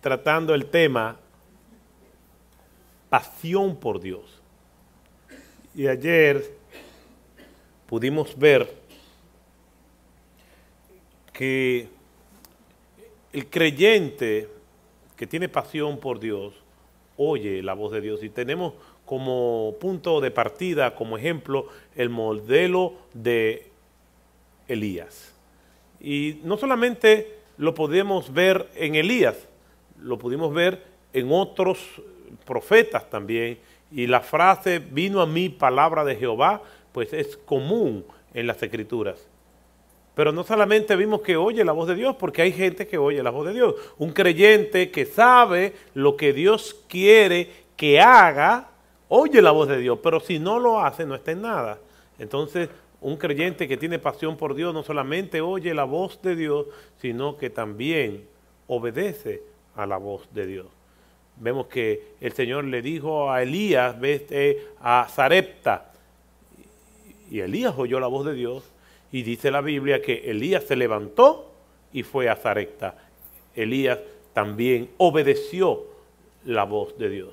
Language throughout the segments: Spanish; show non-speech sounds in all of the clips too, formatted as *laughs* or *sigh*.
tratando el tema pasión por Dios. Y ayer pudimos ver que el creyente que tiene pasión por Dios oye la voz de Dios y tenemos como punto de partida, como ejemplo, el modelo de Elías. Y no solamente lo podemos ver en Elías, lo pudimos ver en otros profetas también. Y la frase vino a mí palabra de Jehová, pues es común en las escrituras. Pero no solamente vimos que oye la voz de Dios, porque hay gente que oye la voz de Dios. Un creyente que sabe lo que Dios quiere que haga, oye la voz de Dios, pero si no lo hace, no está en nada. Entonces, un creyente que tiene pasión por Dios no solamente oye la voz de Dios, sino que también obedece a la voz de Dios. Vemos que el Señor le dijo a Elías, a Zarepta. Y Elías oyó la voz de Dios y dice la Biblia que Elías se levantó y fue a Zarepta. Elías también obedeció la voz de Dios.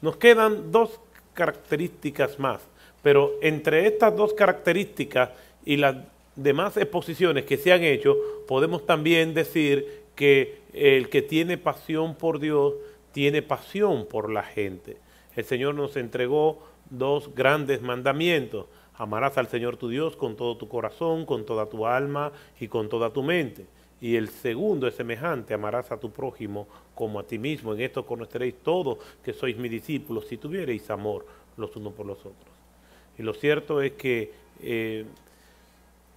Nos quedan dos características más, pero entre estas dos características y las demás exposiciones que se han hecho, podemos también decir que el que tiene pasión por Dios tiene pasión por la gente. El Señor nos entregó dos grandes mandamientos. Amarás al Señor tu Dios con todo tu corazón, con toda tu alma y con toda tu mente. Y el segundo es semejante, amarás a tu prójimo como a ti mismo. En esto conoceréis todos que sois mis discípulos si tuviereis amor los unos por los otros. Y lo cierto es que eh,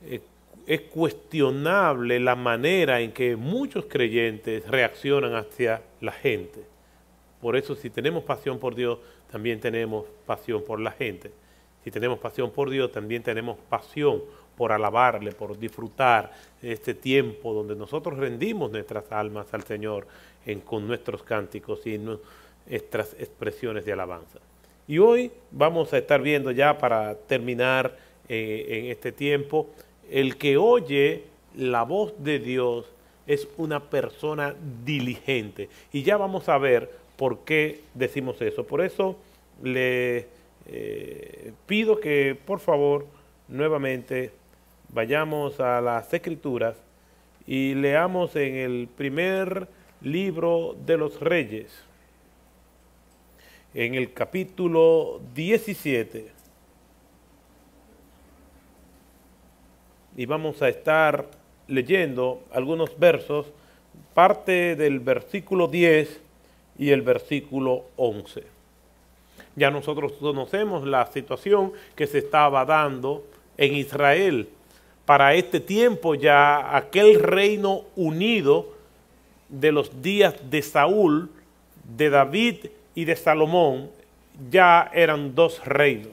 eh, es cuestionable la manera en que muchos creyentes reaccionan hacia la gente. Por eso si tenemos pasión por Dios, también tenemos pasión por la gente. Si tenemos pasión por Dios, también tenemos pasión por alabarle, por disfrutar este tiempo donde nosotros rendimos nuestras almas al Señor con nuestros cánticos y nuestras expresiones de alabanza. Y hoy vamos a estar viendo ya para terminar eh, en este tiempo el que oye la voz de Dios es una persona diligente. Y ya vamos a ver por qué decimos eso. Por eso le eh, pido que por favor nuevamente vayamos a las escrituras y leamos en el primer libro de los reyes, en el capítulo 17. y vamos a estar leyendo algunos versos, parte del versículo 10 y el versículo 11. Ya nosotros conocemos la situación que se estaba dando en Israel. Para este tiempo ya aquel reino unido de los días de Saúl, de David y de Salomón ya eran dos reinos.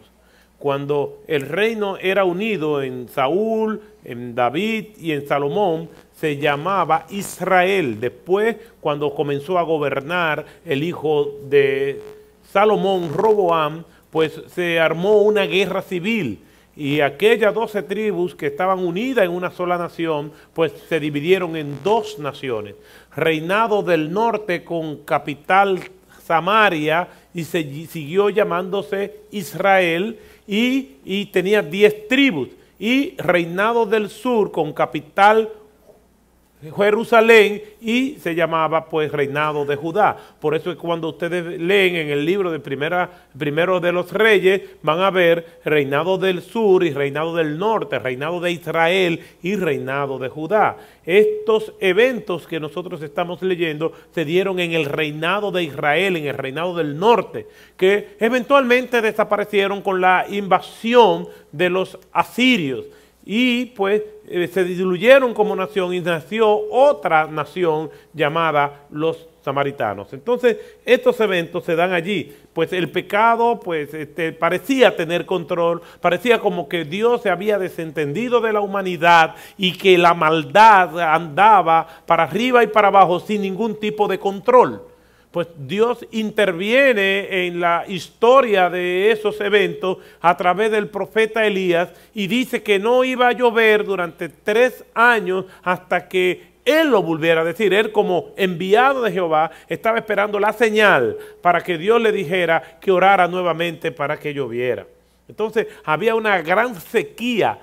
Cuando el reino era unido en Saúl, en David y en Salomón se llamaba Israel. Después, cuando comenzó a gobernar el hijo de Salomón, Roboam, pues se armó una guerra civil. Y aquellas doce tribus que estaban unidas en una sola nación, pues se dividieron en dos naciones. Reinado del norte con capital Samaria y se siguió llamándose Israel y, y tenía diez tribus y Reinado del Sur con capital Jerusalén y se llamaba pues reinado de Judá. Por eso es cuando ustedes leen en el libro de primera, primero de los reyes, van a ver reinado del sur y reinado del norte, reinado de Israel y reinado de Judá. Estos eventos que nosotros estamos leyendo se dieron en el reinado de Israel, en el reinado del norte, que eventualmente desaparecieron con la invasión de los asirios y pues eh, se diluyeron como nación y nació otra nación llamada los samaritanos. Entonces, estos eventos se dan allí, pues el pecado pues este, parecía tener control, parecía como que Dios se había desentendido de la humanidad y que la maldad andaba para arriba y para abajo sin ningún tipo de control pues Dios interviene en la historia de esos eventos a través del profeta Elías y dice que no iba a llover durante tres años hasta que él lo volviera a decir. Él como enviado de Jehová estaba esperando la señal para que Dios le dijera que orara nuevamente para que lloviera. Entonces había una gran sequía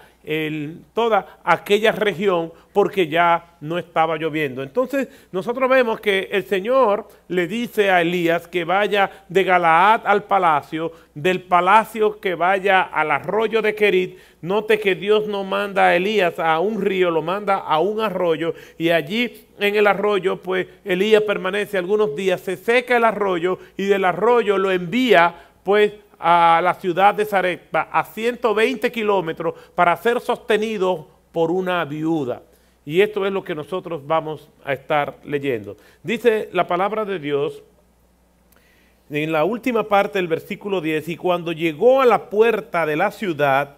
toda aquella región porque ya no estaba lloviendo. Entonces nosotros vemos que el Señor le dice a Elías que vaya de Galaad al palacio, del palacio que vaya al arroyo de Querit. Note que Dios no manda a Elías a un río, lo manda a un arroyo y allí en el arroyo pues Elías permanece algunos días, se seca el arroyo y del arroyo lo envía pues a la ciudad de Sarepta a 120 kilómetros, para ser sostenido por una viuda. Y esto es lo que nosotros vamos a estar leyendo. Dice la palabra de Dios en la última parte del versículo 10, y cuando llegó a la puerta de la ciudad,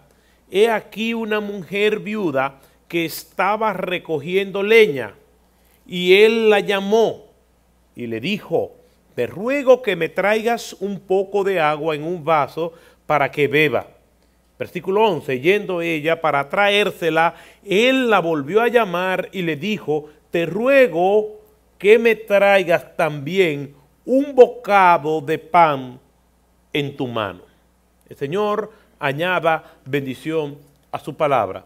he aquí una mujer viuda que estaba recogiendo leña, y él la llamó y le dijo, te ruego que me traigas un poco de agua en un vaso para que beba. Versículo 11, yendo ella para traérsela, él la volvió a llamar y le dijo, te ruego que me traigas también un bocado de pan en tu mano. El Señor añada bendición a su palabra.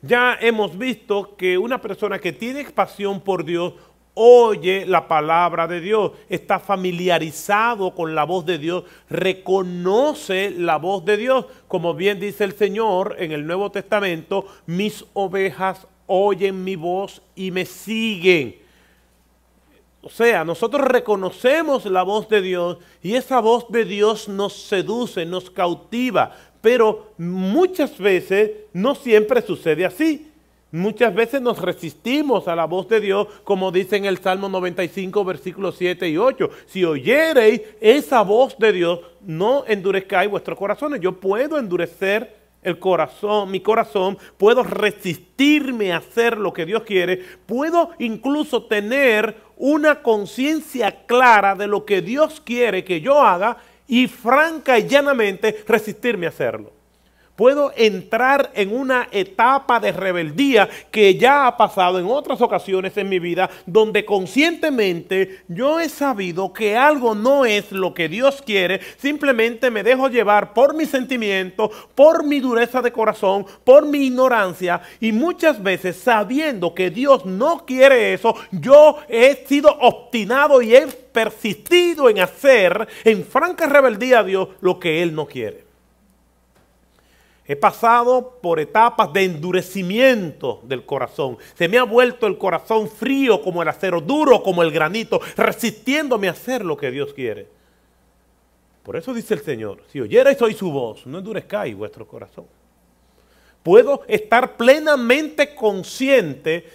Ya hemos visto que una persona que tiene pasión por Dios oye la palabra de Dios, está familiarizado con la voz de Dios, reconoce la voz de Dios, como bien dice el Señor en el Nuevo Testamento, mis ovejas oyen mi voz y me siguen. O sea, nosotros reconocemos la voz de Dios y esa voz de Dios nos seduce, nos cautiva, pero muchas veces no siempre sucede así. Muchas veces nos resistimos a la voz de Dios, como dice en el Salmo 95, versículos 7 y 8. Si oyereis esa voz de Dios, no endurezcáis vuestros corazones. Yo puedo endurecer el corazón, mi corazón, puedo resistirme a hacer lo que Dios quiere, puedo incluso tener una conciencia clara de lo que Dios quiere que yo haga y franca y llanamente resistirme a hacerlo puedo entrar en una etapa de rebeldía que ya ha pasado en otras ocasiones en mi vida, donde conscientemente yo he sabido que algo no es lo que Dios quiere, simplemente me dejo llevar por mi sentimiento, por mi dureza de corazón, por mi ignorancia, y muchas veces sabiendo que Dios no quiere eso, yo he sido obstinado y he persistido en hacer en franca rebeldía a Dios lo que Él no quiere. He pasado por etapas de endurecimiento del corazón. Se me ha vuelto el corazón frío como el acero, duro como el granito, resistiéndome a hacer lo que Dios quiere. Por eso dice el Señor, si oyerais hoy su voz, no endurezcáis vuestro corazón. Puedo estar plenamente consciente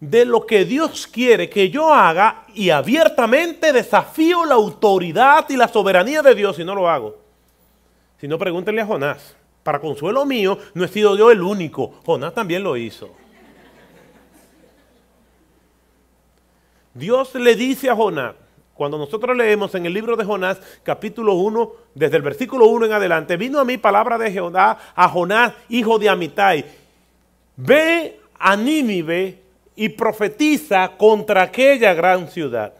de lo que Dios quiere que yo haga y abiertamente desafío la autoridad y la soberanía de Dios si no lo hago. Si no, pregúntenle a Jonás. Para consuelo mío, no he sido yo el único. Jonás también lo hizo. Dios le dice a Jonás, cuando nosotros leemos en el libro de Jonás, capítulo 1, desde el versículo 1 en adelante, vino a mí palabra de Jehová a Jonás, hijo de Amitai. Ve a Nínive y profetiza contra aquella gran ciudad.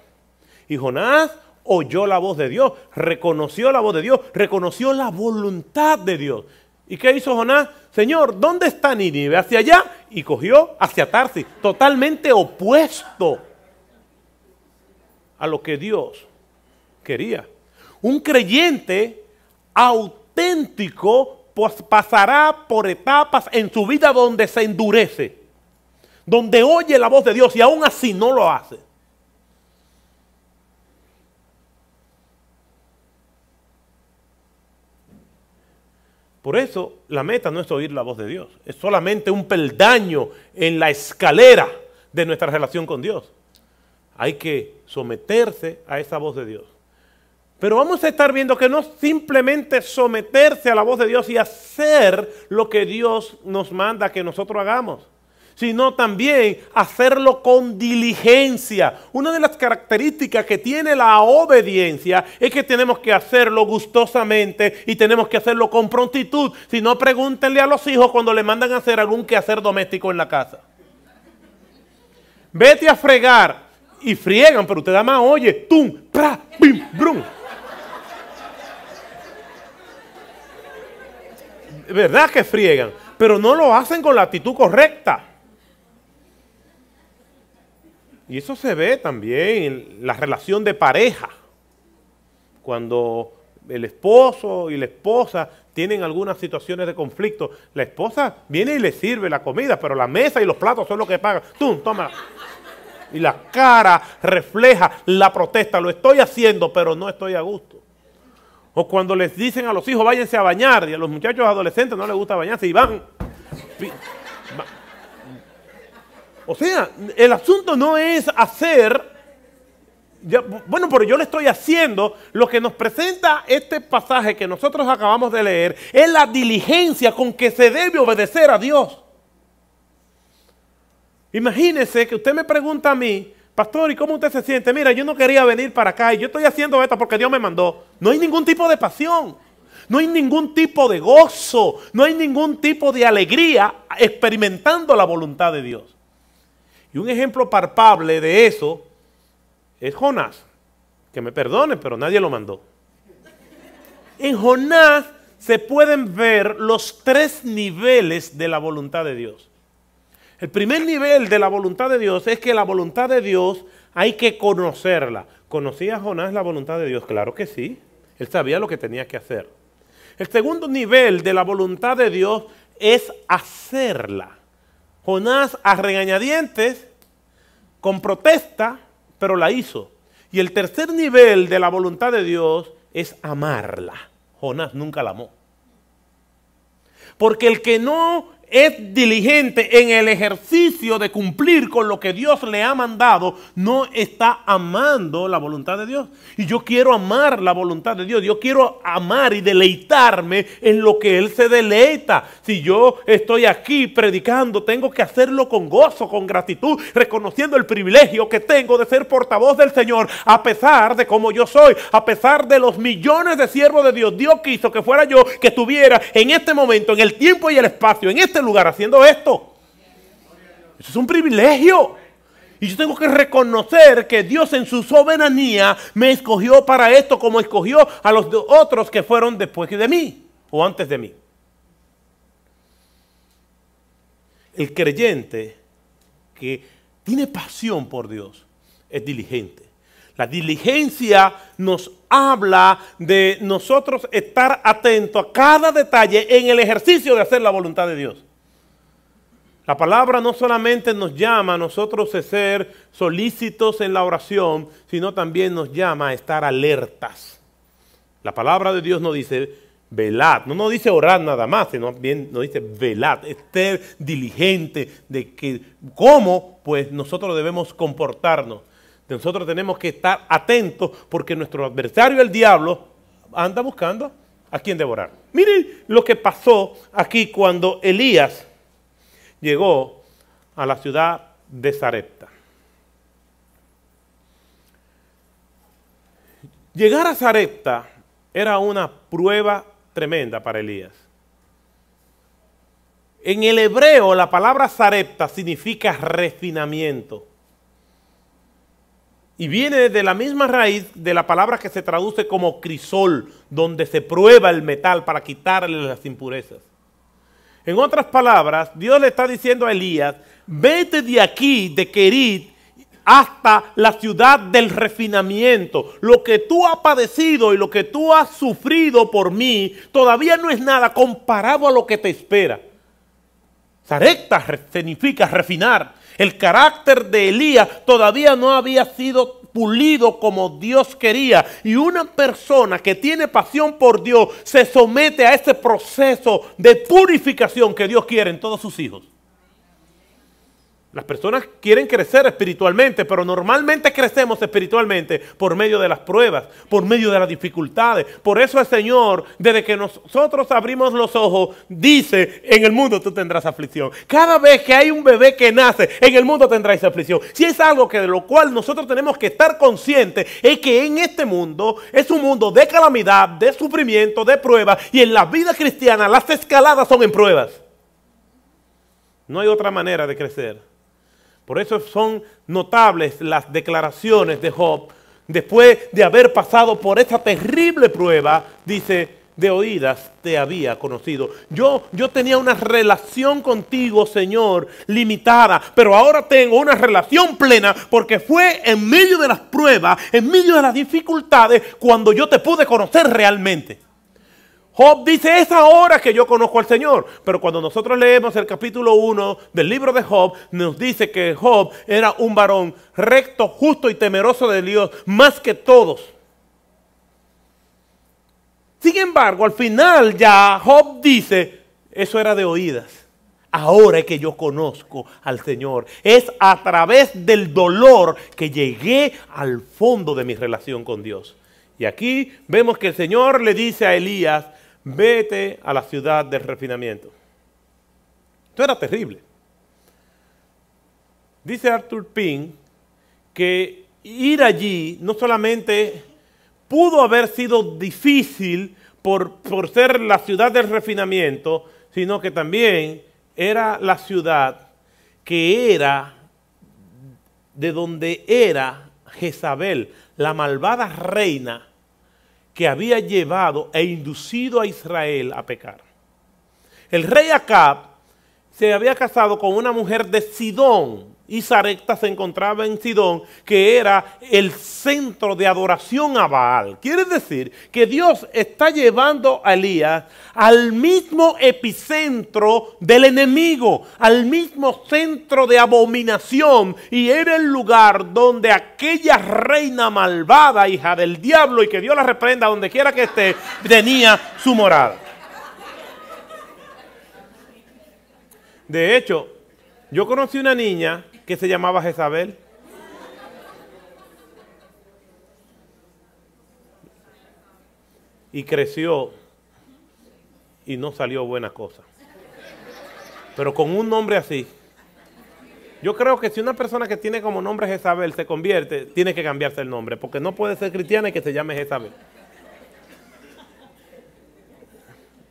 Y Jonás oyó la voz de Dios, reconoció la voz de Dios, reconoció la voluntad de Dios. ¿Y qué hizo Jonás? Señor, ¿dónde está Nínive? Hacia allá y cogió hacia Tarsis, totalmente opuesto a lo que Dios quería. Un creyente auténtico pasará por etapas en su vida donde se endurece, donde oye la voz de Dios y aún así no lo hace. Por eso la meta no es oír la voz de Dios, es solamente un peldaño en la escalera de nuestra relación con Dios. Hay que someterse a esa voz de Dios. Pero vamos a estar viendo que no simplemente someterse a la voz de Dios y hacer lo que Dios nos manda que nosotros hagamos sino también hacerlo con diligencia. Una de las características que tiene la obediencia es que tenemos que hacerlo gustosamente y tenemos que hacerlo con prontitud. Si no, pregúntenle a los hijos cuando le mandan a hacer algún quehacer doméstico en la casa. Vete a fregar y friegan, pero usted más, oye, tum, pra, pim, brum. ¿Verdad que friegan? Pero no lo hacen con la actitud correcta. Y eso se ve también en la relación de pareja. Cuando el esposo y la esposa tienen algunas situaciones de conflicto, la esposa viene y le sirve la comida, pero la mesa y los platos son los que pagan. Tú, toma. Y la cara refleja la protesta. Lo estoy haciendo, pero no estoy a gusto. O cuando les dicen a los hijos, váyanse a bañar, y a los muchachos adolescentes no les gusta bañarse y van. O sea, el asunto no es hacer, bueno, pero yo le estoy haciendo, lo que nos presenta este pasaje que nosotros acabamos de leer, es la diligencia con que se debe obedecer a Dios. Imagínese que usted me pregunta a mí, pastor, ¿y cómo usted se siente? Mira, yo no quería venir para acá y yo estoy haciendo esto porque Dios me mandó. No hay ningún tipo de pasión, no hay ningún tipo de gozo, no hay ningún tipo de alegría experimentando la voluntad de Dios. Y un ejemplo palpable de eso es Jonás. Que me perdone, pero nadie lo mandó. En Jonás se pueden ver los tres niveles de la voluntad de Dios. El primer nivel de la voluntad de Dios es que la voluntad de Dios hay que conocerla. ¿Conocía Jonás la voluntad de Dios? Claro que sí. Él sabía lo que tenía que hacer. El segundo nivel de la voluntad de Dios es hacerla. Jonás a regañadientes, con protesta, pero la hizo. Y el tercer nivel de la voluntad de Dios es amarla. Jonás nunca la amó. Porque el que no es diligente en el ejercicio de cumplir con lo que Dios le ha mandado, no está amando la voluntad de Dios. Y yo quiero amar la voluntad de Dios, yo quiero amar y deleitarme en lo que Él se deleita. Si yo estoy aquí predicando, tengo que hacerlo con gozo, con gratitud, reconociendo el privilegio que tengo de ser portavoz del Señor, a pesar de cómo yo soy, a pesar de los millones de siervos de Dios. Dios quiso que fuera yo que estuviera en este momento, en el tiempo y el espacio, en este este lugar haciendo esto. Eso es un privilegio. Y yo tengo que reconocer que Dios en su soberanía me escogió para esto como escogió a los otros que fueron después de mí o antes de mí. El creyente que tiene pasión por Dios es diligente. La diligencia nos habla de nosotros estar atentos a cada detalle en el ejercicio de hacer la voluntad de Dios. La palabra no solamente nos llama a nosotros a ser solícitos en la oración, sino también nos llama a estar alertas. La palabra de Dios nos dice, velad, no nos dice orar nada más, sino bien nos dice velad, Esté diligente de que cómo pues nosotros debemos comportarnos. Nosotros tenemos que estar atentos porque nuestro adversario, el diablo, anda buscando a quien devorar. Miren lo que pasó aquí cuando Elías llegó a la ciudad de Zarepta. Llegar a Zarepta era una prueba tremenda para Elías. En el hebreo la palabra Zarepta significa refinamiento. Y viene de la misma raíz de la palabra que se traduce como crisol, donde se prueba el metal para quitarle las impurezas. En otras palabras, Dios le está diciendo a Elías, vete de aquí, de querid hasta la ciudad del refinamiento. Lo que tú has padecido y lo que tú has sufrido por mí todavía no es nada comparado a lo que te espera. Zarecta significa refinar. El carácter de Elías todavía no había sido pulido como Dios quería. Y una persona que tiene pasión por Dios se somete a ese proceso de purificación que Dios quiere en todos sus hijos. Las personas quieren crecer espiritualmente, pero normalmente crecemos espiritualmente por medio de las pruebas, por medio de las dificultades. Por eso el Señor, desde que nosotros abrimos los ojos, dice, en el mundo tú tendrás aflicción. Cada vez que hay un bebé que nace, en el mundo tendrás aflicción. Si es algo que de lo cual nosotros tenemos que estar conscientes, es que en este mundo es un mundo de calamidad, de sufrimiento, de pruebas, y en la vida cristiana las escaladas son en pruebas. No hay otra manera de crecer. Por eso son notables las declaraciones de Job. Después de haber pasado por esa terrible prueba, dice, de oídas te había conocido. Yo, yo tenía una relación contigo, Señor, limitada, pero ahora tengo una relación plena porque fue en medio de las pruebas, en medio de las dificultades, cuando yo te pude conocer realmente. Job dice, es ahora que yo conozco al Señor. Pero cuando nosotros leemos el capítulo 1 del libro de Job, nos dice que Job era un varón recto, justo y temeroso de Dios, más que todos. Sin embargo, al final ya Job dice, eso era de oídas. Ahora es que yo conozco al Señor. Es a través del dolor que llegué al fondo de mi relación con Dios. Y aquí vemos que el Señor le dice a Elías, vete a la ciudad del refinamiento. Esto era terrible. Dice Arthur Pink que ir allí no solamente pudo haber sido difícil por, por ser la ciudad del refinamiento, sino que también era la ciudad que era de donde era Jezabel, la malvada reina que había llevado e inducido a Israel a pecar. El rey Acab se había casado con una mujer de Sidón, y se encontraba en Sidón, que era el centro de adoración a Baal. Quiere decir que Dios está llevando a Elías al mismo epicentro del enemigo, al mismo centro de abominación, y era el lugar donde aquella reina malvada, hija del diablo, y que Dios la reprenda donde quiera que esté, tenía su morada. De hecho, yo conocí una niña que se llamaba Jezabel? Y creció y no salió buena cosa. Pero con un nombre así. Yo creo que si una persona que tiene como nombre Jezabel se convierte, tiene que cambiarse el nombre, porque no puede ser cristiana y que se llame Jezabel.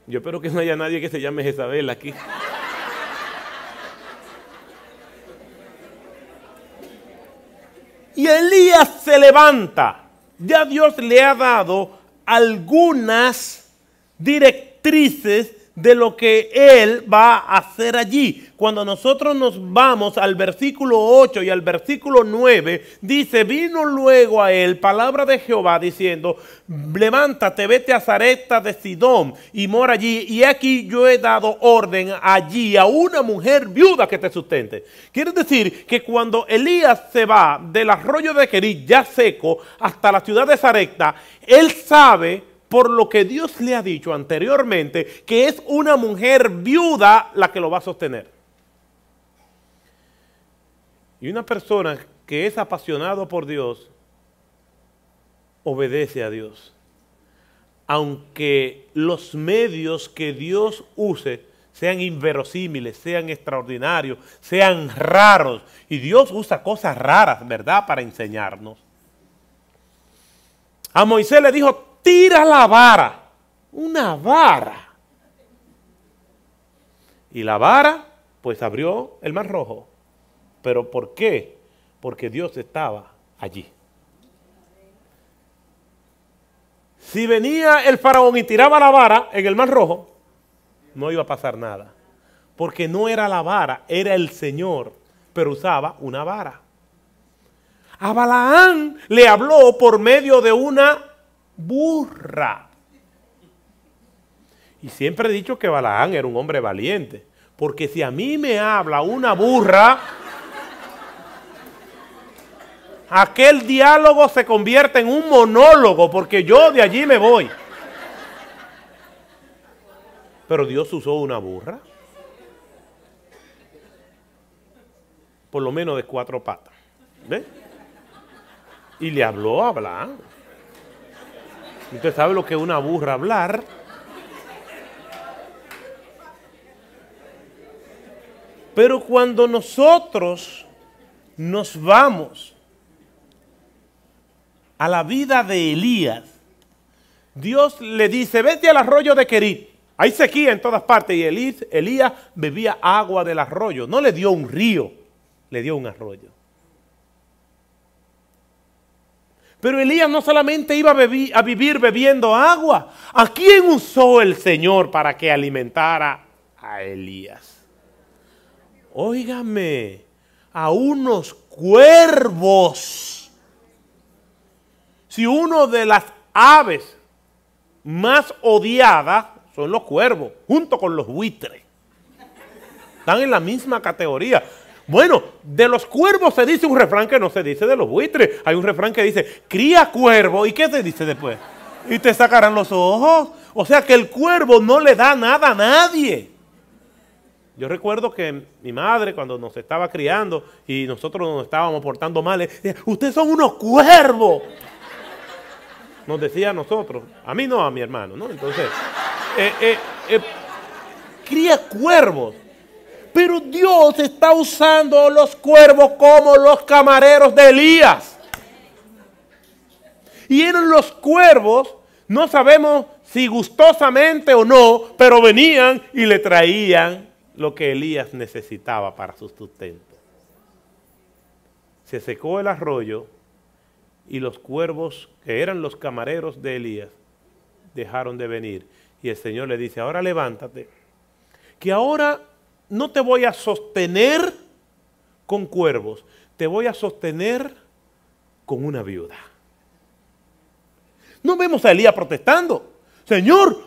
Yo espero que no haya nadie que se llame Jezabel aquí. Y Elías se levanta. Ya Dios le ha dado algunas directrices de lo que Él va a hacer allí. Cuando nosotros nos vamos al versículo 8 y al versículo 9, dice, vino luego a Él palabra de Jehová diciendo, levántate, vete a Zareta de Sidón y mora allí. Y aquí yo he dado orden allí a una mujer viuda que te sustente. Quiere decir que cuando Elías se va del arroyo de Querí ya seco hasta la ciudad de Zareta, Él sabe por lo que Dios le ha dicho anteriormente, que es una mujer viuda la que lo va a sostener. Y una persona que es apasionado por Dios, obedece a Dios. Aunque los medios que Dios use sean inverosímiles, sean extraordinarios, sean raros. Y Dios usa cosas raras, ¿verdad?, para enseñarnos. A Moisés le dijo tira la vara, una vara. Y la vara, pues abrió el mar rojo. ¿Pero por qué? Porque Dios estaba allí. Si venía el faraón y tiraba la vara en el mar rojo, no iba a pasar nada. Porque no era la vara, era el Señor, pero usaba una vara. A Balaán le habló por medio de una burra. Y siempre he dicho que Balaán era un hombre valiente, porque si a mí me habla una burra, aquel diálogo se convierte en un monólogo, porque yo de allí me voy. Pero Dios usó una burra. Por lo menos de cuatro patas. Y le habló a Balaán. Usted sabe lo que es una burra hablar. Pero cuando nosotros nos vamos a la vida de Elías, Dios le dice, vete al arroyo de Querit. Hay sequía en todas partes y Elías bebía agua del arroyo. No le dio un río, le dio un arroyo. Pero Elías no solamente iba a, vivir bebiendo agua. ¿A quién usó el Señor para que alimentara a Elías? Óigame, a unos cuervos. Si uno de las aves más odiadas son los cuervos, junto con los buitres. Están en la misma categoría. Bueno, de los cuervos se dice un refrán que no se dice de los buitres. Hay un refrán que dice, cría cuervo. ¿Y qué te dice después? Y te sacarán los ojos. O sea que el cuervo no le da nada a nadie. Yo recuerdo que mi madre cuando nos estaba criando y nosotros nos estábamos portando mal, eh, decía, ustedes son unos cuervos. Nos decía a nosotros, a mí no, a mi hermano, ¿no? Entonces, eh, eh, cría cuervos. Pero Dios está usando los cuervos como los camareros de Elías. Y eran los cuervos, no sabemos si gustosamente o no, pero venían y le traían lo que Elías necesitaba para su sustento. Se secó el arroyo y los cuervos, que eran los camareros de Elías, dejaron de venir. Y el Señor le dice, ahora levántate, que ahora no te voy a sostener con cuervos, te voy a sostener con una viuda. No vemos a Elías protestando. Señor,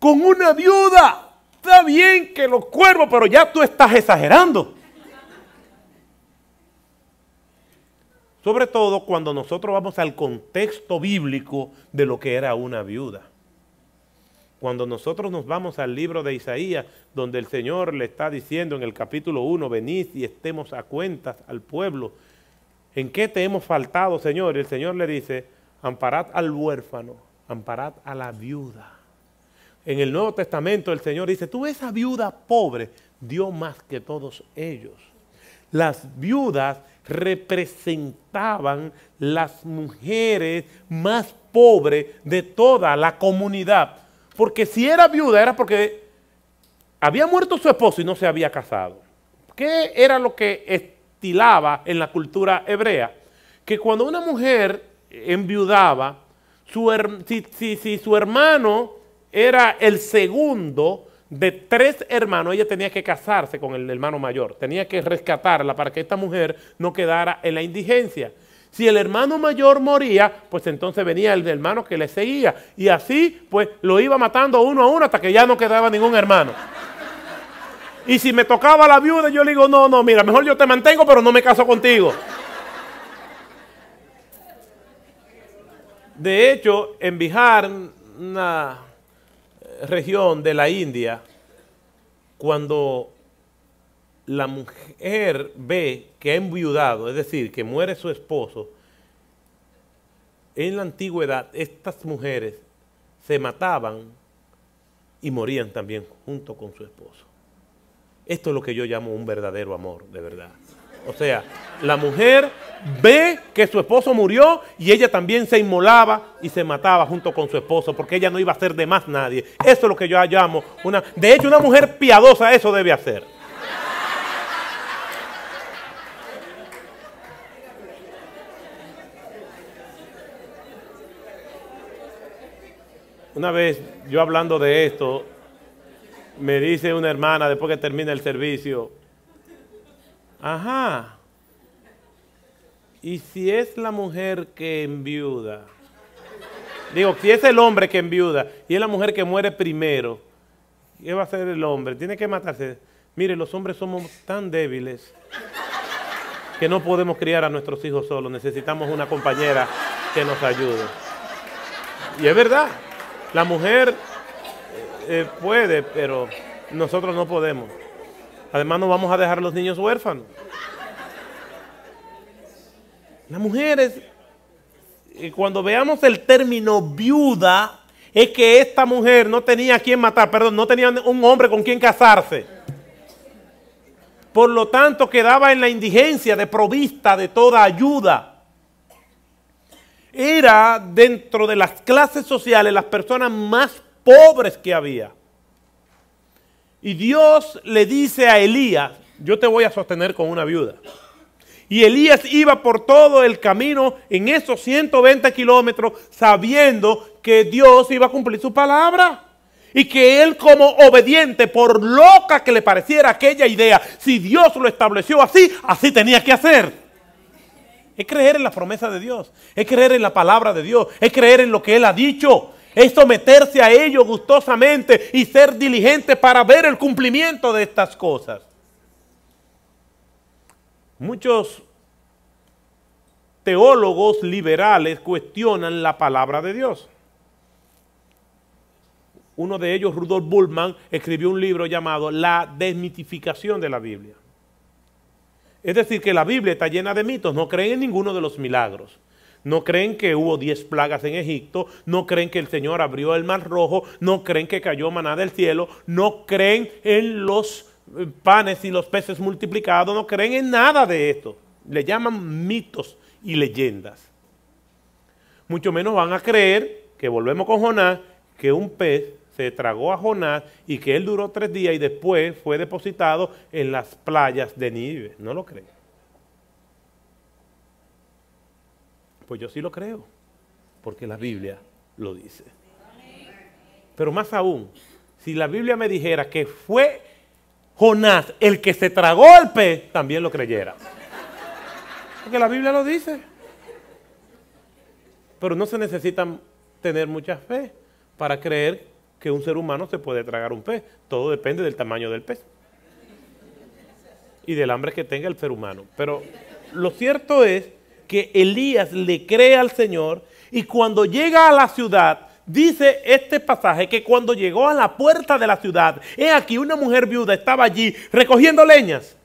con una viuda. Está bien que los cuervos, pero ya tú estás exagerando. Sobre todo cuando nosotros vamos al contexto bíblico de lo que era una viuda. Cuando nosotros nos vamos al libro de Isaías, donde el Señor le está diciendo en el capítulo 1, venid y estemos a cuentas al pueblo, ¿en qué te hemos faltado, Señor? Y el Señor le dice, amparad al huérfano, amparad a la viuda. En el Nuevo Testamento el Señor dice, tú esa viuda pobre dio más que todos ellos. Las viudas representaban las mujeres más pobres de toda la comunidad porque si era viuda era porque había muerto su esposo y no se había casado. ¿Qué era lo que estilaba en la cultura hebrea? Que cuando una mujer enviudaba, su si su hermano era el segundo de tres hermanos, ella tenía que casarse con el hermano mayor, tenía que rescatarla para que esta mujer no quedara en la indigencia. Si el hermano mayor moría, pues entonces venía el hermano que le seguía. Y así, pues lo iba matando uno a uno hasta que ya no quedaba ningún hermano. Y si me tocaba la viuda, yo le digo, no, no, mira, mejor yo te mantengo, pero no me caso contigo. De hecho, en Bihar, una región de la India, cuando la mujer ve que ha enviudado, es decir, que muere su esposo, en la antigüedad estas mujeres se mataban y morían también junto con su esposo. Esto es lo que yo llamo un verdadero amor, de verdad. O sea, la mujer ve que su esposo murió y ella también se inmolaba y se mataba junto con su esposo porque ella no iba a ser de más nadie. Eso es lo que yo llamo una... De hecho, una mujer piadosa eso debe hacer. una vez yo hablando de esto, me dice una hermana después que termina el servicio, ajá, ¿y si es la mujer que enviuda? Digo, si es el hombre que enviuda y es la mujer que muere primero, ¿qué va a hacer el hombre? Tiene que matarse. Mire, los hombres somos tan débiles que no podemos criar a nuestros hijos solos. Necesitamos una compañera que nos ayude. Y es verdad. La mujer eh, eh, puede, pero nosotros no podemos. Además, no vamos a dejar a los niños huérfanos. Las mujeres, cuando veamos el término viuda, es que esta mujer no tenía a quien matar, perdón, no tenía un hombre con quien casarse. Por lo tanto, quedaba en la indigencia, provista de toda ayuda era dentro de las clases sociales las personas más pobres que había. Y Dios le dice a Elías, yo te voy a sostener con una viuda. Y Elías iba por todo el camino en esos 120 kilómetros sabiendo que Dios iba a cumplir su palabra. Y que él como obediente, por loca que le pareciera aquella idea, si Dios lo estableció así, así tenía que hacer. Es creer en la promesa de Dios. Es creer en la palabra de Dios. Es creer en lo que Él ha dicho. Es someterse a ello gustosamente y ser diligente para ver el cumplimiento de estas cosas. Muchos teólogos liberales cuestionan la palabra de Dios. Uno de ellos, Rudolf Bullman, escribió un libro llamado La desmitificación de la Biblia. Es decir, que la Biblia está llena de mitos, no creen en ninguno de los milagros. No creen que hubo diez plagas en Egipto, no creen que el Señor abrió el mar rojo, no creen que cayó maná del cielo, no creen en los eh, panes y los peces multiplicados, no creen en nada de esto. Le llaman mitos y leyendas. Mucho menos van a creer, que volvemos con Jonás, que un pez se tragó a Jonás y que él duró tres días y después fue depositado en las playas de Nieve. ¿No lo cree Pues yo sí lo creo, porque la Biblia lo dice. Pero más aún, si la Biblia me dijera que fue Jonás el que se tragó el pez, también lo creyera. Porque la Biblia lo dice. Pero no se necesita tener mucha fe para creer que un ser humano se puede tragar un pez. Todo depende del tamaño del pez y del hambre que tenga el ser humano. Pero lo cierto es que Elías le cree al Señor y cuando llega a la ciudad, dice este pasaje que cuando llegó a la puerta de la ciudad, he aquí una mujer viuda estaba allí recogiendo leñas.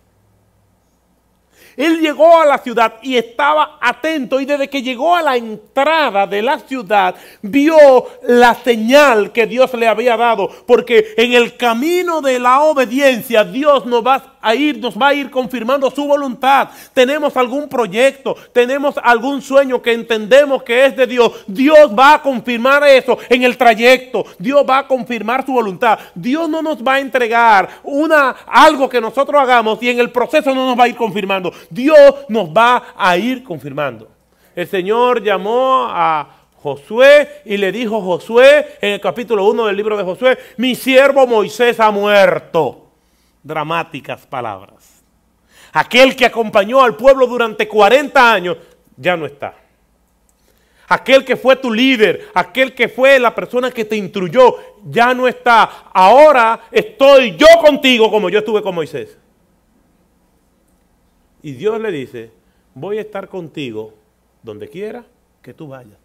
Él llegó a la ciudad y estaba atento y desde que llegó a la entrada de la ciudad vio la señal que Dios le había dado, porque en el camino de la obediencia Dios nos va a ir, nos va a ir confirmando su voluntad. Tenemos algún proyecto, tenemos algún sueño que entendemos que es de Dios. Dios va a confirmar eso en el trayecto. Dios va a confirmar su voluntad. Dios no nos va a entregar una, algo que nosotros hagamos y en el proceso no nos va a ir confirmando. Dios nos va a ir confirmando. El Señor llamó a Josué y le dijo Josué en el capítulo 1 del libro de Josué, mi siervo Moisés ha muerto dramáticas palabras. Aquel que acompañó al pueblo durante 40 años ya no está. Aquel que fue tu líder, aquel que fue la persona que te instruyó, ya no está. Ahora estoy yo contigo como yo estuve con Moisés. Y Dios le dice, voy a estar contigo donde quiera que tú vayas.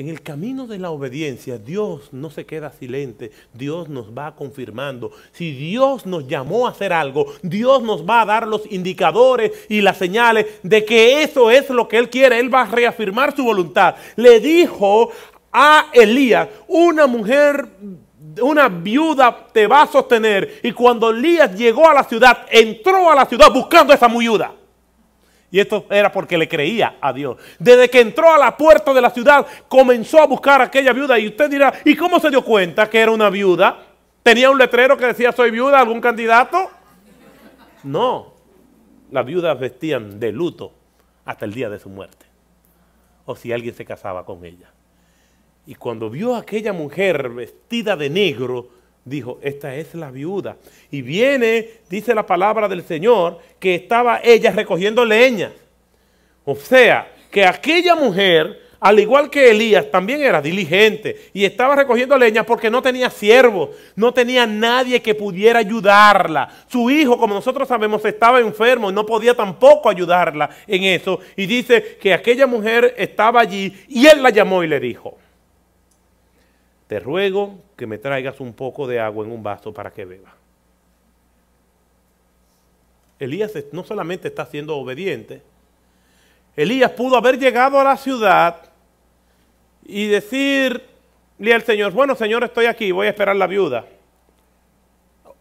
En el camino de la obediencia, Dios no se queda silente, Dios nos va confirmando. Si Dios nos llamó a hacer algo, Dios nos va a dar los indicadores y las señales de que eso es lo que Él quiere. Él va a reafirmar su voluntad. Le dijo a Elías, una mujer una viuda te va a sostener. Y cuando Elías llegó a la ciudad, entró a la ciudad buscando a esa viuda. Y esto era porque le creía a Dios. Desde que entró a la puerta de la ciudad, comenzó a buscar a aquella viuda. Y usted dirá, ¿y cómo se dio cuenta que era una viuda? ¿Tenía un letrero que decía soy viuda, algún candidato? No. Las viudas vestían de luto hasta el día de su muerte. O si alguien se casaba con ella. Y cuando vio a aquella mujer vestida de negro, dijo, esta es la viuda. Y viene, dice la palabra del Señor, que estaba ella recogiendo leña. O sea, que aquella mujer, al igual que Elías, también era diligente y estaba recogiendo leña porque no tenía siervo no tenía nadie que pudiera ayudarla. Su hijo, como nosotros sabemos, estaba enfermo y no podía tampoco ayudarla en eso. Y dice que aquella mujer estaba allí y él la llamó y le dijo, te ruego que me traigas un poco de agua en un vaso para que beba. Elías no solamente está siendo obediente, Elías pudo haber llegado a la ciudad y decirle al Señor, bueno Señor, estoy aquí, voy a esperar la viuda.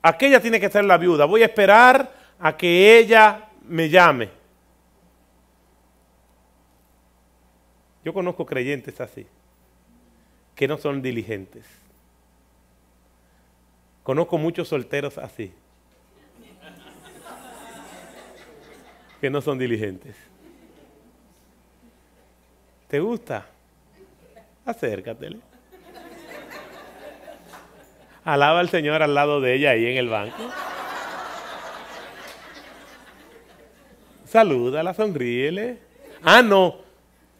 Aquella tiene que ser la viuda, voy a esperar a que ella me llame. Yo conozco creyentes así, que no son diligentes. Conozco muchos solteros así, que no son diligentes. ¿Te gusta? Acércatele. Alaba al Señor al lado de ella ahí en el banco. Salúdala, sonríele. Ah, no.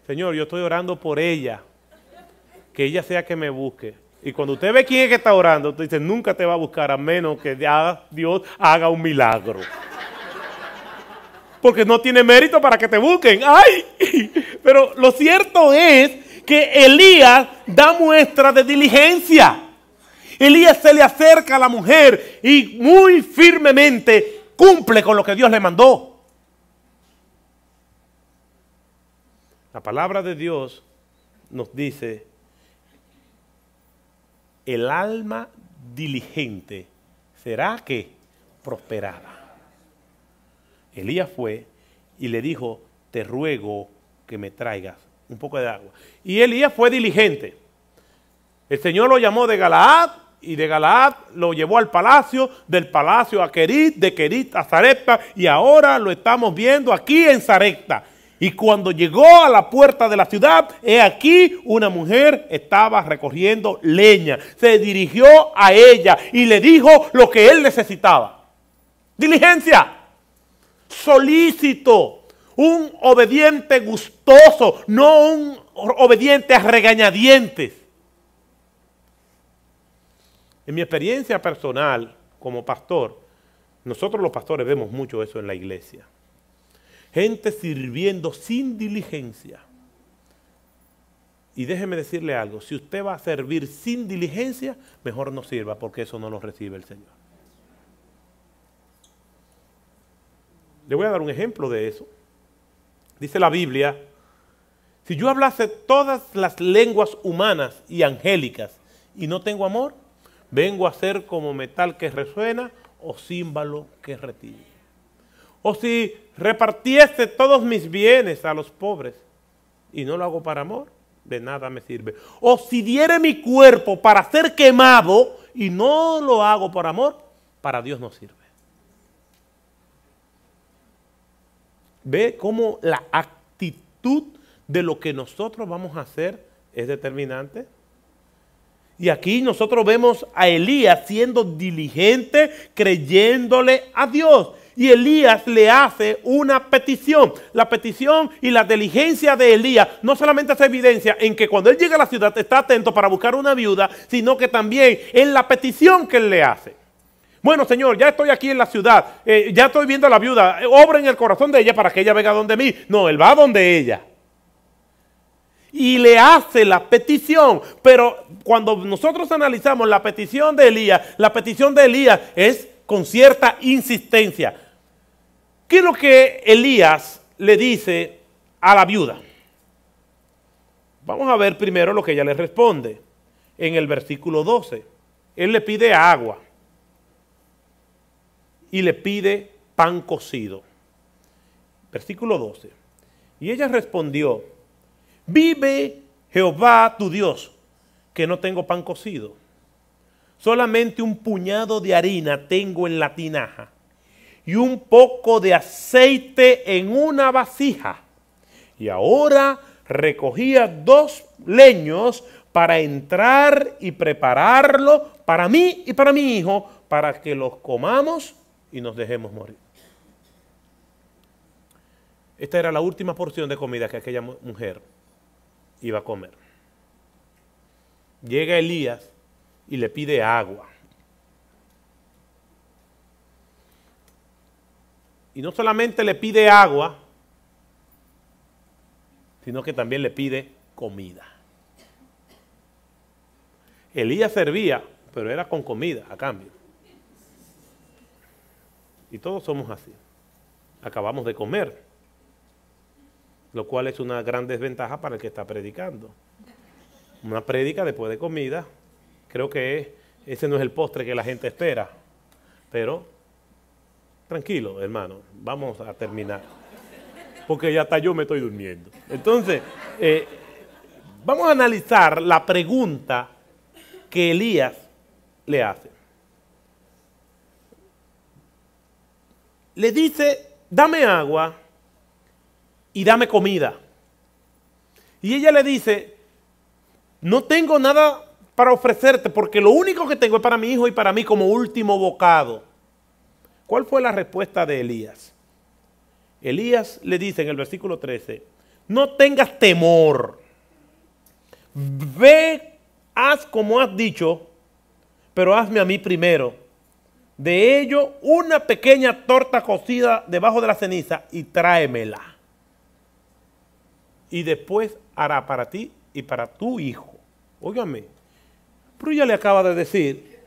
Señor, yo estoy orando por ella. Que ella sea que me busque. Y cuando usted ve quién es que está orando, usted dice, nunca te va a buscar a menos que Dios haga un milagro. Porque no tiene mérito para que te busquen. ¡Ay! *laughs* Pero lo cierto es que Elías da muestra de diligencia. Elías se le acerca a la mujer y muy firmemente cumple con lo que Dios le mandó. La palabra de Dios nos dice el alma diligente será que prosperará. Elías fue y le dijo, te ruego que me traigas un poco de agua. Y Elías fue diligente. El Señor lo llamó de Galaad y de Galaad lo llevó al palacio, del palacio a Querit, de Querit a Zarepta y ahora lo estamos viendo aquí en Zarepta. Y cuando llegó a la puerta de la ciudad, he aquí una mujer estaba recorriendo leña. Se dirigió a ella y le dijo lo que él necesitaba. Diligencia, solícito, un obediente gustoso, no un obediente a regañadientes. En mi experiencia personal como pastor, nosotros los pastores vemos mucho eso en la iglesia gente sirviendo sin diligencia. Y déjeme decirle algo, si usted va a servir sin diligencia, mejor no sirva porque eso no lo recibe el Señor. Le voy a dar un ejemplo de eso. Dice la Biblia, si yo hablase todas las lenguas humanas y angélicas y no tengo amor, vengo a ser como metal que resuena o címbalo que retira o si repartiese todos mis bienes a los pobres y no lo hago para amor, de nada me sirve. O si diere mi cuerpo para ser quemado y no lo hago por amor, para Dios no sirve. Ve cómo la actitud de lo que nosotros vamos a hacer es determinante. Y aquí nosotros vemos a Elías siendo diligente, creyéndole a Dios y Elías le hace una petición. La petición y la diligencia de Elías no solamente hace evidencia en que cuando él llega a la ciudad está atento para buscar una viuda, sino que también en la petición que él le hace. Bueno, Señor, ya estoy aquí en la ciudad, eh, ya estoy viendo a la viuda, obra en el corazón de ella para que ella venga donde mí. No, él va donde ella y le hace la petición. Pero cuando nosotros analizamos la petición de Elías, la petición de Elías es con cierta insistencia. ¿Qué es lo que Elías le dice a la viuda? Vamos a ver primero lo que ella le responde en el versículo 12. Él le pide agua y le pide pan cocido. Versículo 12. Y ella respondió, vive Jehová tu Dios, que no tengo pan cocido. Solamente un puñado de harina tengo en la tinaja y un poco de aceite en una vasija. Y ahora recogía dos leños para entrar y prepararlo para mí y para mi hijo, para que los comamos y nos dejemos morir. Esta era la última porción de comida que aquella mujer iba a comer. Llega Elías y le pide agua. y no solamente le pide agua, sino que también le pide comida. Elías servía, pero era con comida a cambio. Y todos somos así. Acabamos de comer, lo cual es una gran desventaja para el que está predicando. Una prédica después de comida, creo que ese no es el postre que la gente espera, pero Tranquilo, hermano, vamos a terminar. Porque ya hasta yo me estoy durmiendo. Entonces, eh, vamos a analizar la pregunta que Elías le hace. Le dice, dame agua y dame comida. Y ella le dice, no tengo nada para ofrecerte porque lo único que tengo es para mi hijo y para mí como último bocado. ¿Cuál fue la respuesta de Elías? Elías le dice en el versículo 13, no tengas temor, ve, haz como has dicho, pero hazme a mí primero. De ello, una pequeña torta cocida debajo de la ceniza y tráemela. Y después hará para ti y para tu hijo. Óigame, pero ya le acaba de decir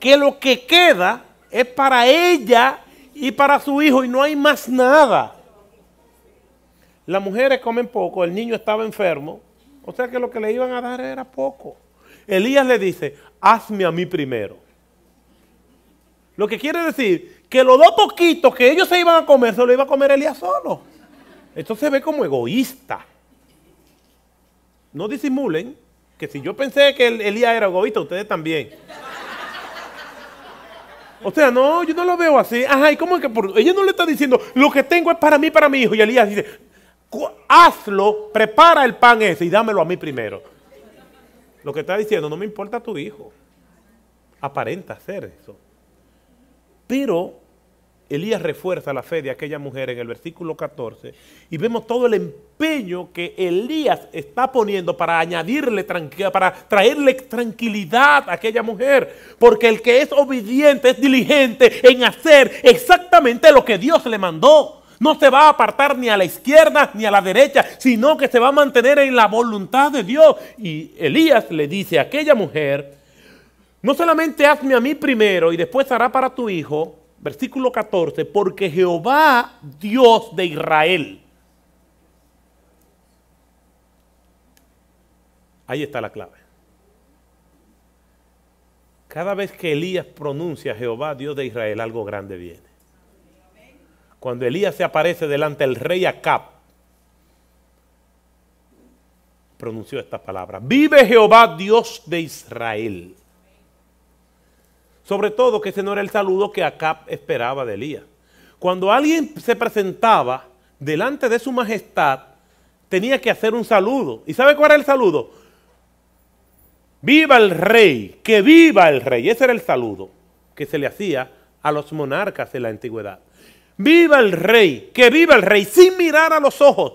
que lo que queda es para ella y para su hijo y no hay más nada. Las mujeres comen poco, el niño estaba enfermo, o sea que lo que le iban a dar era poco. Elías le dice, hazme a mí primero. Lo que quiere decir que los dos poquitos que ellos se iban a comer, se lo iba a comer Elías solo. Esto se ve como egoísta. No disimulen que si yo pensé que Elías era egoísta, ustedes también. O sea, no, yo no lo veo así. Ajá, ¿y cómo es que por... ella no le está diciendo lo que tengo es para mí, para mi hijo? Y Elías dice, hazlo, prepara el pan ese y dámelo a mí primero. Lo que está diciendo, no me importa tu hijo. Aparenta hacer eso. Pero Elías refuerza la fe de aquella mujer en el versículo 14 y vemos todo el empeño que Elías está poniendo para añadirle tranquilidad, para traerle tranquilidad a aquella mujer, porque el que es obediente es diligente en hacer exactamente lo que Dios le mandó. No se va a apartar ni a la izquierda ni a la derecha, sino que se va a mantener en la voluntad de Dios. Y Elías le dice a aquella mujer, no solamente hazme a mí primero y después hará para tu hijo, versículo 14, porque Jehová, Dios de Israel. Ahí está la clave. Cada vez que Elías pronuncia Jehová, Dios de Israel, algo grande viene. Cuando Elías se aparece delante del rey Acab, pronunció esta palabra. Vive Jehová, Dios de Israel. Sobre todo que ese no era el saludo que Acab esperaba de Elías. Cuando alguien se presentaba delante de su majestad, tenía que hacer un saludo. ¿Y sabe cuál era el saludo? Viva el rey, que viva el rey. Ese era el saludo que se le hacía a los monarcas en la antigüedad. Viva el rey, que viva el rey, sin mirar a los ojos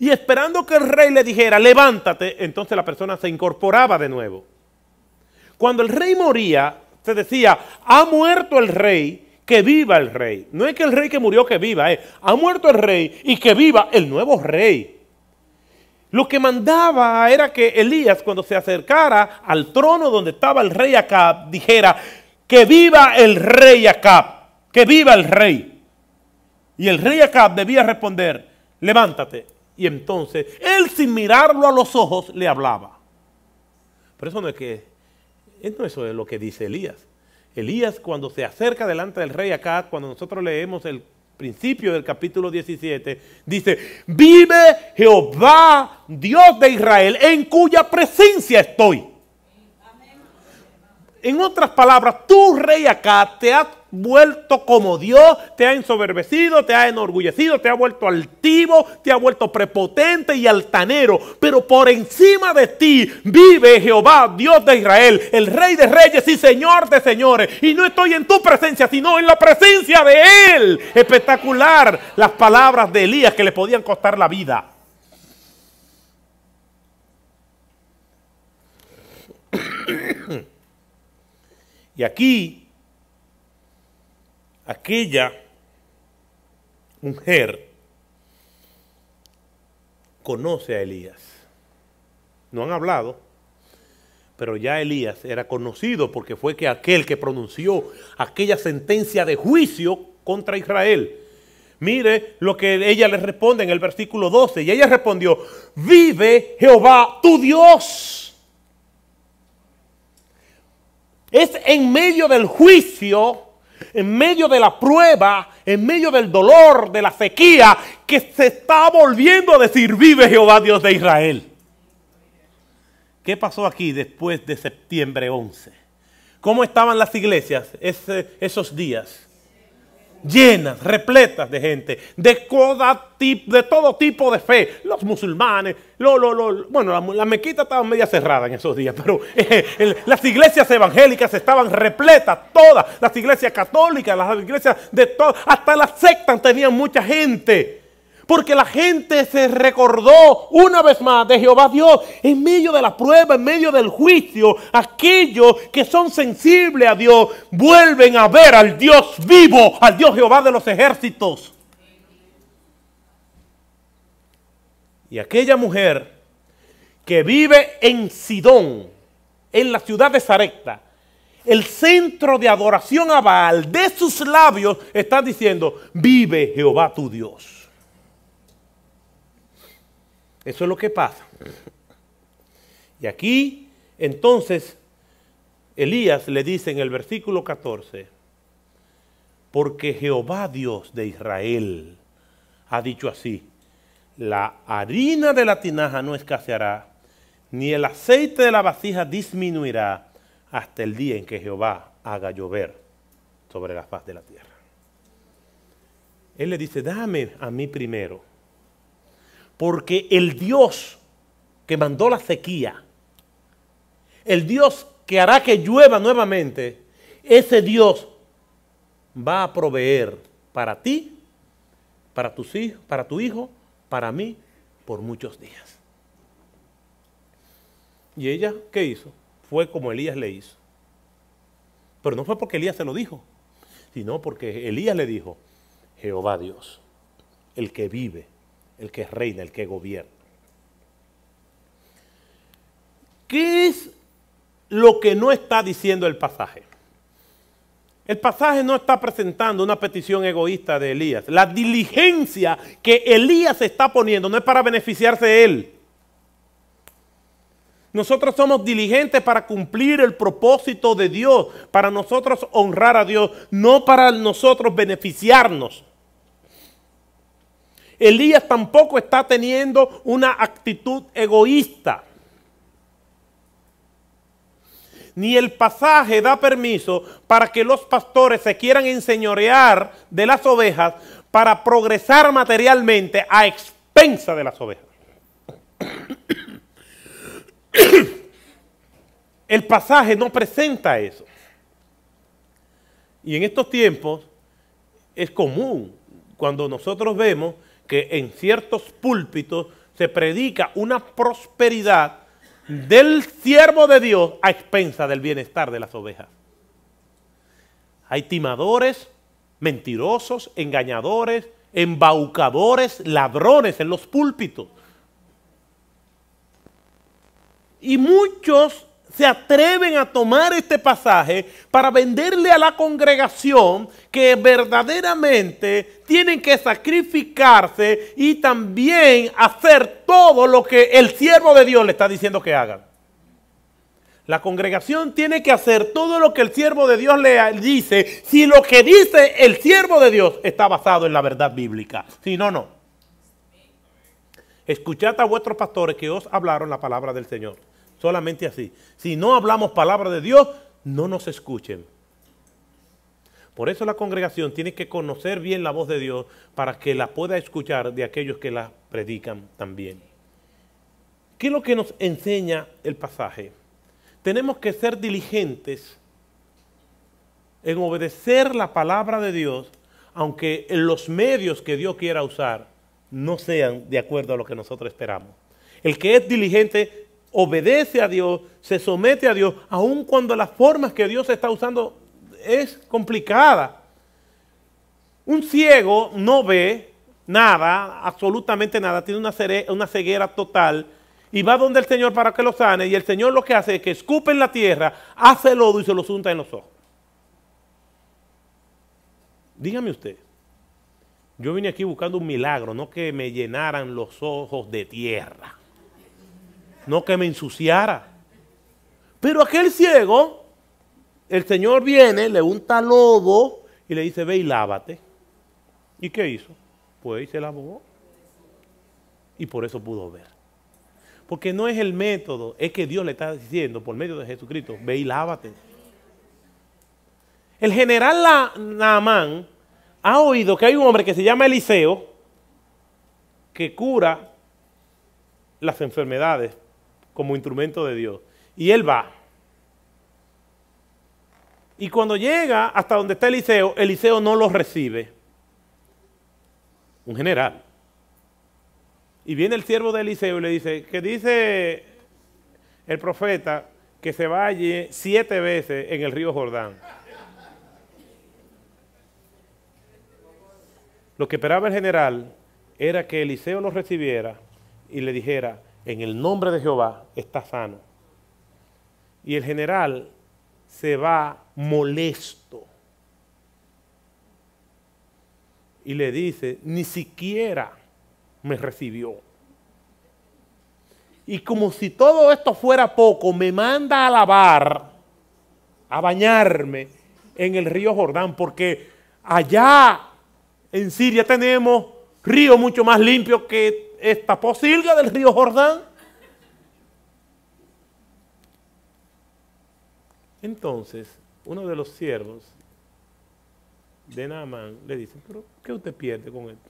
y esperando que el rey le dijera, levántate, entonces la persona se incorporaba de nuevo. Cuando el rey moría, se decía, ha muerto el rey, que viva el rey. No es que el rey que murió, que viva, eh. ha muerto el rey y que viva el nuevo rey. Lo que mandaba era que Elías, cuando se acercara al trono donde estaba el rey Acab, dijera, que viva el rey Acab, que viva el rey. Y el rey Acab debía responder, levántate. Y entonces él sin mirarlo a los ojos le hablaba. Por eso no es que eso es lo que dice Elías. Elías cuando se acerca delante del rey acá, cuando nosotros leemos el principio del capítulo 17, dice, vive Jehová, Dios de Israel, en cuya presencia estoy. En otras palabras, tú, rey acá, te has vuelto como Dios, te ha ensoberbecido, te ha enorgullecido, te ha vuelto altivo, te ha vuelto prepotente y altanero. Pero por encima de ti vive Jehová, Dios de Israel, el Rey de Reyes y Señor de Señores. Y no estoy en tu presencia, sino en la presencia de Él. Espectacular las palabras de Elías que le podían costar la vida. *coughs* Y aquí aquella mujer conoce a Elías. No han hablado, pero ya Elías era conocido porque fue que aquel que pronunció aquella sentencia de juicio contra Israel. Mire lo que ella le responde en el versículo 12. Y ella respondió, vive Jehová tu Dios. Es en medio del juicio en medio de la prueba, en medio del dolor, de la sequía, que se está volviendo a decir, vive Jehová Dios de Israel. ¿Qué pasó aquí después de septiembre 11? ¿Cómo estaban las iglesias esos días? llenas, repletas de gente, de, de todo tipo de fe. Los musulmanes, lo, lo, lo, bueno, la, mequita estaba media cerrada en esos días, *laughs* pero eh, las iglesias evangélicas estaban repletas, todas, las iglesias católicas, las iglesias de todo, hasta las sectas tenían mucha gente. Porque la gente se recordó una vez más de Jehová Dios en medio de la prueba, en medio del juicio. Aquellos que son sensibles a Dios vuelven a ver al Dios vivo, al Dios Jehová de los ejércitos. Y aquella mujer que vive en Sidón, en la ciudad de Zarecta, el centro de adoración a Baal, de sus labios está diciendo, vive Jehová tu Dios. Eso es lo que pasa. Y aquí, entonces, Elías le dice en el versículo 14, porque Jehová Dios de Israel ha dicho así, la harina de la tinaja no escaseará, ni el aceite de la vasija disminuirá hasta el día en que Jehová haga llover sobre la faz de la tierra. Él le dice, dame a mí primero porque el Dios que mandó la sequía, el Dios que hará que llueva nuevamente, ese Dios va a proveer para ti, para tus hijos, para tu hijo, para mí, por muchos días. Y ella, ¿qué hizo? Fue como Elías le hizo. Pero no fue porque Elías se lo dijo, sino porque Elías le dijo, Jehová Dios, el que vive el que reina, el que gobierna. ¿Qué es lo que no está diciendo el pasaje? El pasaje no está presentando una petición egoísta de Elías. La diligencia que Elías está poniendo no es para beneficiarse de él. Nosotros somos diligentes para cumplir el propósito de Dios, para nosotros honrar a Dios, no para nosotros beneficiarnos. Elías tampoco está teniendo una actitud egoísta. Ni el pasaje da permiso para que los pastores se quieran enseñorear de las ovejas para progresar materialmente a expensa de las ovejas. El pasaje no presenta eso. Y en estos tiempos es común cuando nosotros vemos que en ciertos púlpitos se predica una prosperidad del siervo de Dios a expensa del bienestar de las ovejas. Hay timadores, mentirosos, engañadores, embaucadores, ladrones en los púlpitos. Y muchos se atreven a tomar este pasaje para venderle a la congregación que verdaderamente tienen que sacrificarse y también hacer todo lo que el siervo de Dios le está diciendo que hagan. La congregación tiene que hacer todo lo que el siervo de Dios le dice, si lo que dice el siervo de Dios está basado en la verdad bíblica. Si no, no. Escuchad a vuestros pastores que os hablaron la palabra del Señor. Solamente así. Si no hablamos palabra de Dios, no nos escuchen. Por eso la congregación tiene que conocer bien la voz de Dios para que la pueda escuchar de aquellos que la predican también. ¿Qué es lo que nos enseña el pasaje? Tenemos que ser diligentes en obedecer la palabra de Dios, aunque los medios que Dios quiera usar no sean de acuerdo a lo que nosotros esperamos. El que es diligente obedece a Dios, se somete a Dios, aun cuando las formas que Dios está usando es complicada. Un ciego no ve nada, absolutamente nada, tiene una, ceguera total y va donde el Señor para que lo sane y el Señor lo que hace es que escupe en la tierra, hace lodo y se lo junta en los ojos. Dígame usted, yo vine aquí buscando un milagro, no que me llenaran los ojos de tierra no que me ensuciara. Pero aquel ciego, el Señor viene, le unta lobo y le dice, ve y lávate. ¿Y qué hizo? Pues se lavó. Y por eso pudo ver. Porque no es el método, es que Dios le está diciendo por medio de Jesucristo, ve y lávate. El general Naamán ha oído que hay un hombre que se llama Eliseo que cura las enfermedades como instrumento de Dios. Y él va. Y cuando llega hasta donde está Eliseo, Eliseo no lo recibe. Un general. Y viene el siervo de Eliseo y le dice, que dice el profeta que se vaya siete veces en el río Jordán. Lo que esperaba el general era que Eliseo los recibiera y le dijera, en el nombre de Jehová, está sano. Y el general se va molesto. Y le dice, ni siquiera me recibió. Y como si todo esto fuera poco, me manda a lavar, a bañarme en el río Jordán, porque allá en Siria tenemos río mucho más limpio que esta posilga del río Jordán. Entonces, uno de los siervos de Naamán le dice, pero ¿qué usted pierde con esto?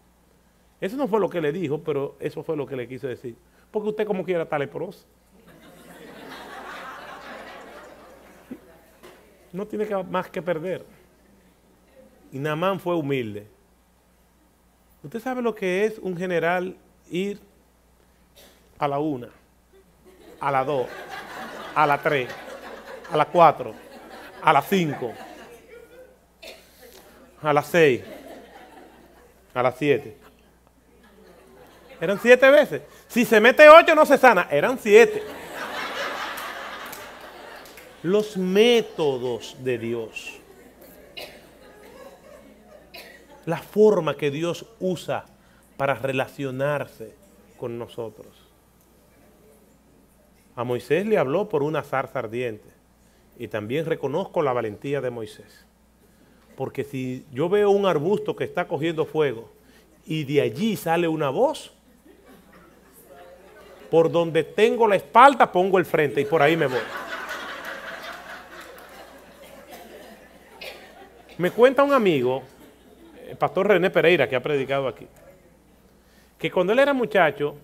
Eso no fue lo que le dijo, pero eso fue lo que le quiso decir. Porque usted como quiera está leproso. No tiene más que perder. Y Naamán fue humilde. ¿Usted sabe lo que es un general ir a la una, a la dos, a la tres, a la cuatro, a la cinco, a la seis, a la siete. Eran siete veces. Si se mete ocho no se sana. Eran siete. Los métodos de Dios. La forma que Dios usa para relacionarse con nosotros. A Moisés le habló por una zarza ardiente y también reconozco la valentía de Moisés. Porque si yo veo un arbusto que está cogiendo fuego y de allí sale una voz, por donde tengo la espalda pongo el frente y por ahí me voy. Me cuenta un amigo, el pastor René Pereira, que ha predicado aquí, que cuando él era muchacho,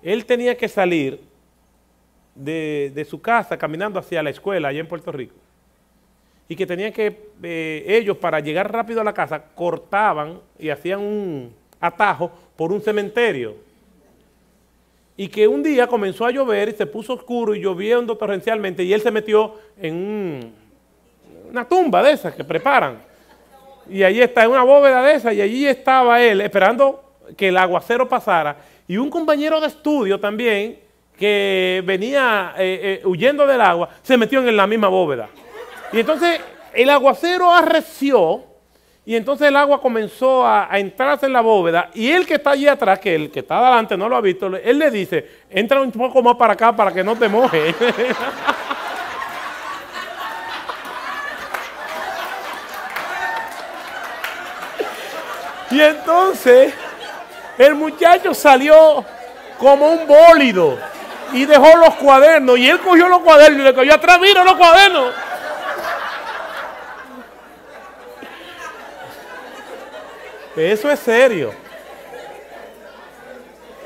él tenía que salir de, su casa caminando hacia la escuela allá en Puerto Rico. Y que tenían que, eh, ellos para llegar rápido a la casa, cortaban y hacían un atajo por un cementerio. Y que un día comenzó a llover y se puso oscuro y lloviendo torrencialmente y él se metió en una tumba de esas que preparan. Y allí está, en una bóveda de esas, y allí estaba él esperando que el aguacero pasara y un compañero de estudio también que venía eh, eh, huyendo del agua se metió en la misma bóveda. Y entonces el aguacero arreció y entonces el agua comenzó a, entrar entrarse en la bóveda y el que está allí atrás, que el que está adelante no lo ha visto, él le dice, entra un poco más para acá para que no te mojes. *laughs* y entonces... El muchacho salió como un bólido y dejó los cuadernos. Y él cogió los cuadernos y le cogió atrás, mira los cuadernos. Eso es serio.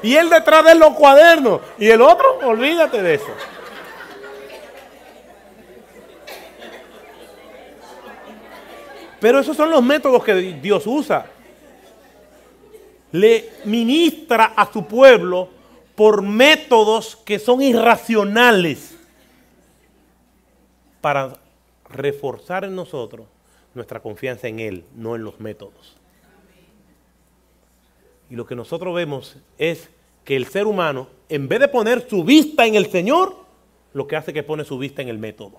Y él detrás de los cuadernos. Y el otro, olvídate de eso. Pero esos son los métodos que Dios usa le ministra a su pueblo por métodos que son irracionales para reforzar en nosotros nuestra confianza en Él, no en los métodos. Y lo que nosotros vemos es que el ser humano, en vez de poner su vista en el Señor, lo que hace es que pone su vista en el método.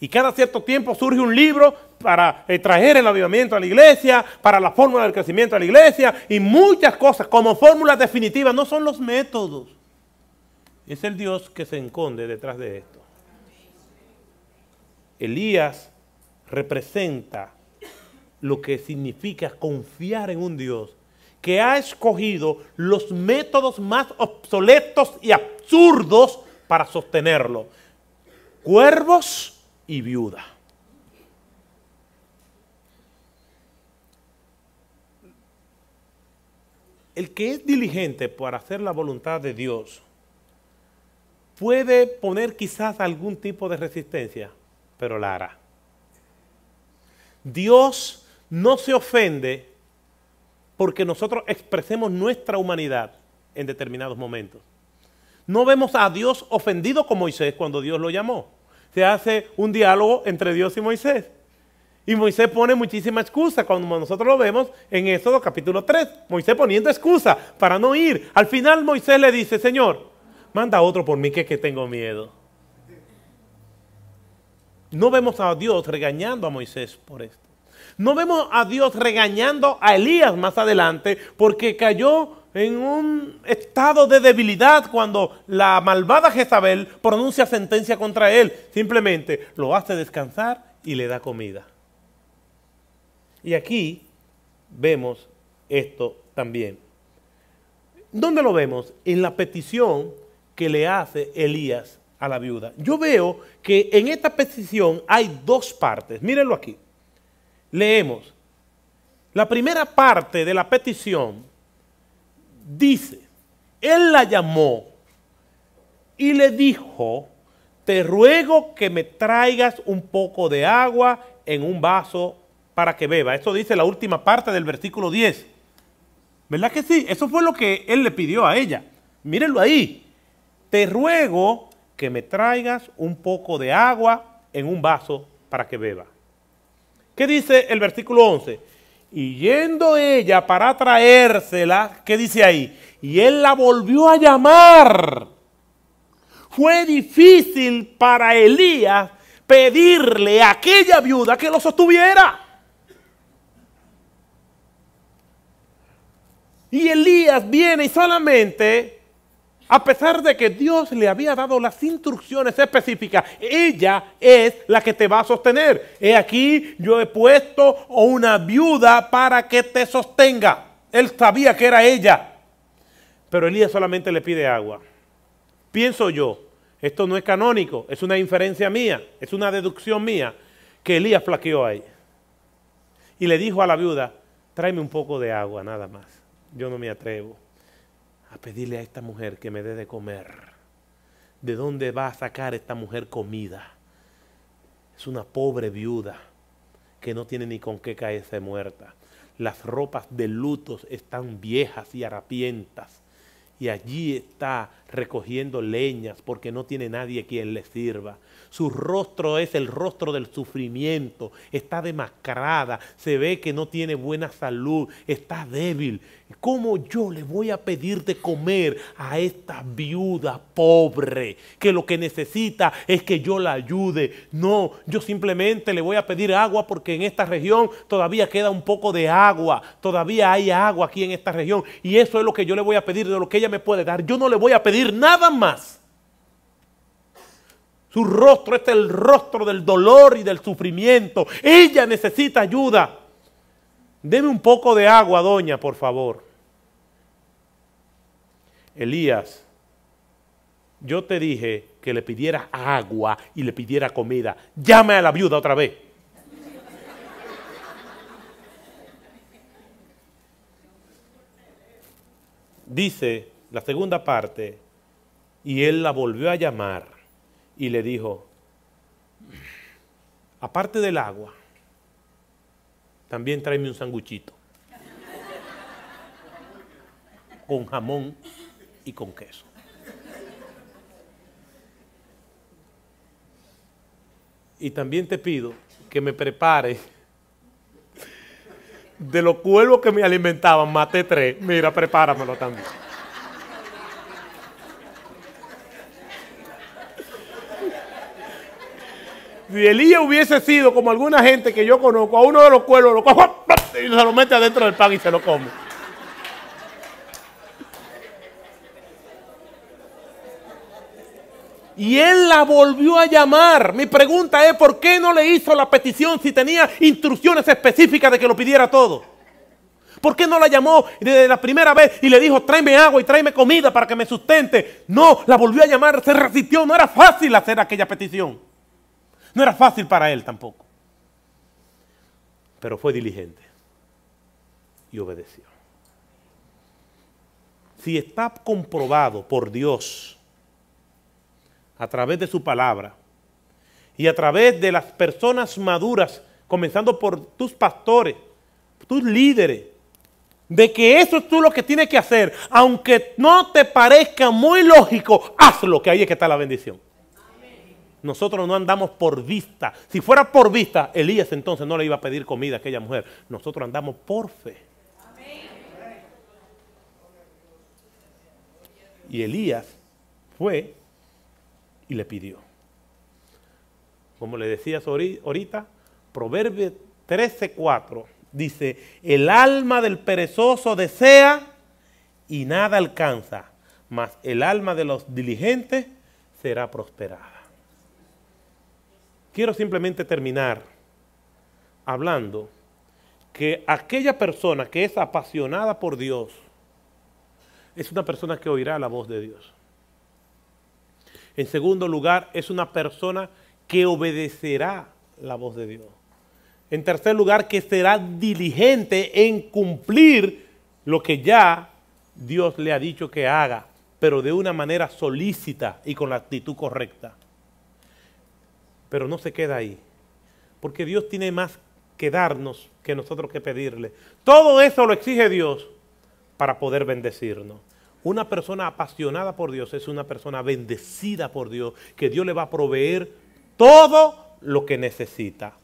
Y cada cierto tiempo surge un libro para eh, traer el avivamiento a la iglesia, para la fórmula del crecimiento a la iglesia y muchas cosas como fórmula definitiva, No son los métodos. Es el Dios que se esconde detrás de esto. Elías representa lo que significa confiar en un Dios que ha escogido los métodos más obsoletos y absurdos para sostenerlo. Cuervos y viuda. El que es diligente para hacer la voluntad de Dios puede poner quizás algún tipo de resistencia, pero la hará. Dios no se ofende porque nosotros expresemos nuestra humanidad en determinados momentos. No vemos a Dios ofendido como Moisés cuando Dios lo llamó se hace un diálogo entre Dios y Moisés. Y Moisés pone muchísima excusa, cuando nosotros lo vemos en Éxodo capítulo 3, Moisés poniendo excusa para no ir. Al final Moisés le dice, Señor, manda otro por mí que, que tengo miedo. No vemos a Dios regañando a Moisés por esto. No vemos a Dios regañando a Elías más adelante porque cayó en un estado de debilidad cuando la malvada Jezabel pronuncia sentencia contra él. Simplemente lo hace descansar y le da comida. Y aquí vemos esto también. ¿Dónde lo vemos? En la petición que le hace Elías a la viuda. Yo veo que en esta petición hay dos partes. Mírenlo aquí. Leemos. La primera parte de la petición dice, él la llamó y le dijo, te ruego que me traigas un poco de agua en un vaso para que beba. Eso dice la última parte del versículo 10. ¿Verdad que sí? Eso fue lo que él le pidió a ella. Mírenlo ahí. Te ruego que me traigas un poco de agua en un vaso para que beba. ¿Qué dice el versículo 11? Y yendo ella para traérsela, ¿qué dice ahí? Y él la volvió a llamar. Fue difícil para Elías pedirle a aquella viuda que lo sostuviera. Y Elías viene y solamente a pesar de que Dios le había dado las instrucciones específicas, ella es la que te va a sostener. He aquí, yo he puesto una viuda para que te sostenga. Él sabía que era ella. Pero Elías solamente le pide agua. Pienso yo, esto no es canónico, es una inferencia mía, es una deducción mía, que Elías flaqueó ahí. Y le dijo a la viuda, tráeme un poco de agua, nada más. Yo no me atrevo a pedirle a esta mujer que me dé de comer. ¿De dónde va a sacar esta mujer comida? Es una pobre viuda que no tiene ni con qué caerse muerta. Las ropas de lutos están viejas y harapientas. Y allí está recogiendo leñas porque no tiene nadie quien le sirva. Su rostro es el rostro del sufrimiento. Está demacrada. Se ve que no tiene buena salud. Está débil. ¿Cómo yo le voy a pedir de comer a esta viuda pobre que lo que necesita es que yo la ayude? No, yo simplemente le voy a pedir agua porque en esta región todavía queda un poco de agua, todavía hay agua aquí en esta región y eso es lo que yo le voy a pedir de lo que ella me puede dar. Yo no le voy a pedir nada más. Su rostro es el rostro del dolor y del sufrimiento. Ella necesita ayuda. Deme un poco de agua, doña, por favor. Elías, yo te dije que le pidiera agua y le pidiera comida. Llame a la viuda otra vez. Dice la segunda parte, y él la volvió a llamar y le dijo, aparte del agua, también tráeme un sanguchito. Con jamón y con queso. Y también te pido que me prepare de los cuervos que me alimentaban, maté tres. Mira, prepáramelo también. Si Elías hubiese sido como alguna gente que yo conozco, a uno de los cuelos lo y se lo mete adentro del pan y se lo come. Y él la volvió a llamar. Mi pregunta es, ¿por qué no le hizo la petición si tenía instrucciones específicas de que lo pidiera todo? ¿Por qué no la llamó desde la primera vez y le dijo, tráeme agua y tráeme comida para que me sustente? No, la volvió a llamar, se resistió, no era fácil hacer aquella petición. No era fácil para él tampoco. Pero fue diligente y obedeció. Si está comprobado por Dios a través de su palabra y a través de las personas maduras, comenzando por tus pastores, tus líderes, de que eso es tú lo que tienes que hacer, aunque no te parezca muy lógico, hazlo, que ahí es que está la bendición. Nosotros no andamos por vista. Si fuera por vista, Elías entonces no le iba a pedir comida a aquella mujer. Nosotros andamos por fe. Y Elías fue y le pidió. Como le decías ahorita, Proverbio 13:4 dice, el alma del perezoso desea y nada alcanza, mas el alma de los diligentes será prosperada. Quiero simplemente terminar hablando que aquella persona que es apasionada por Dios es una persona que oirá la voz de Dios. En segundo lugar, es una persona que obedecerá la voz de Dios. En tercer lugar, que será diligente en cumplir lo que ya Dios le ha dicho que haga, pero de una manera solícita y con la actitud correcta. Pero no se queda ahí. Porque Dios tiene más que darnos que nosotros que pedirle. Todo eso lo exige Dios para poder bendecirnos. Una persona apasionada por Dios es una persona bendecida por Dios, que Dios le va a proveer todo lo que necesita.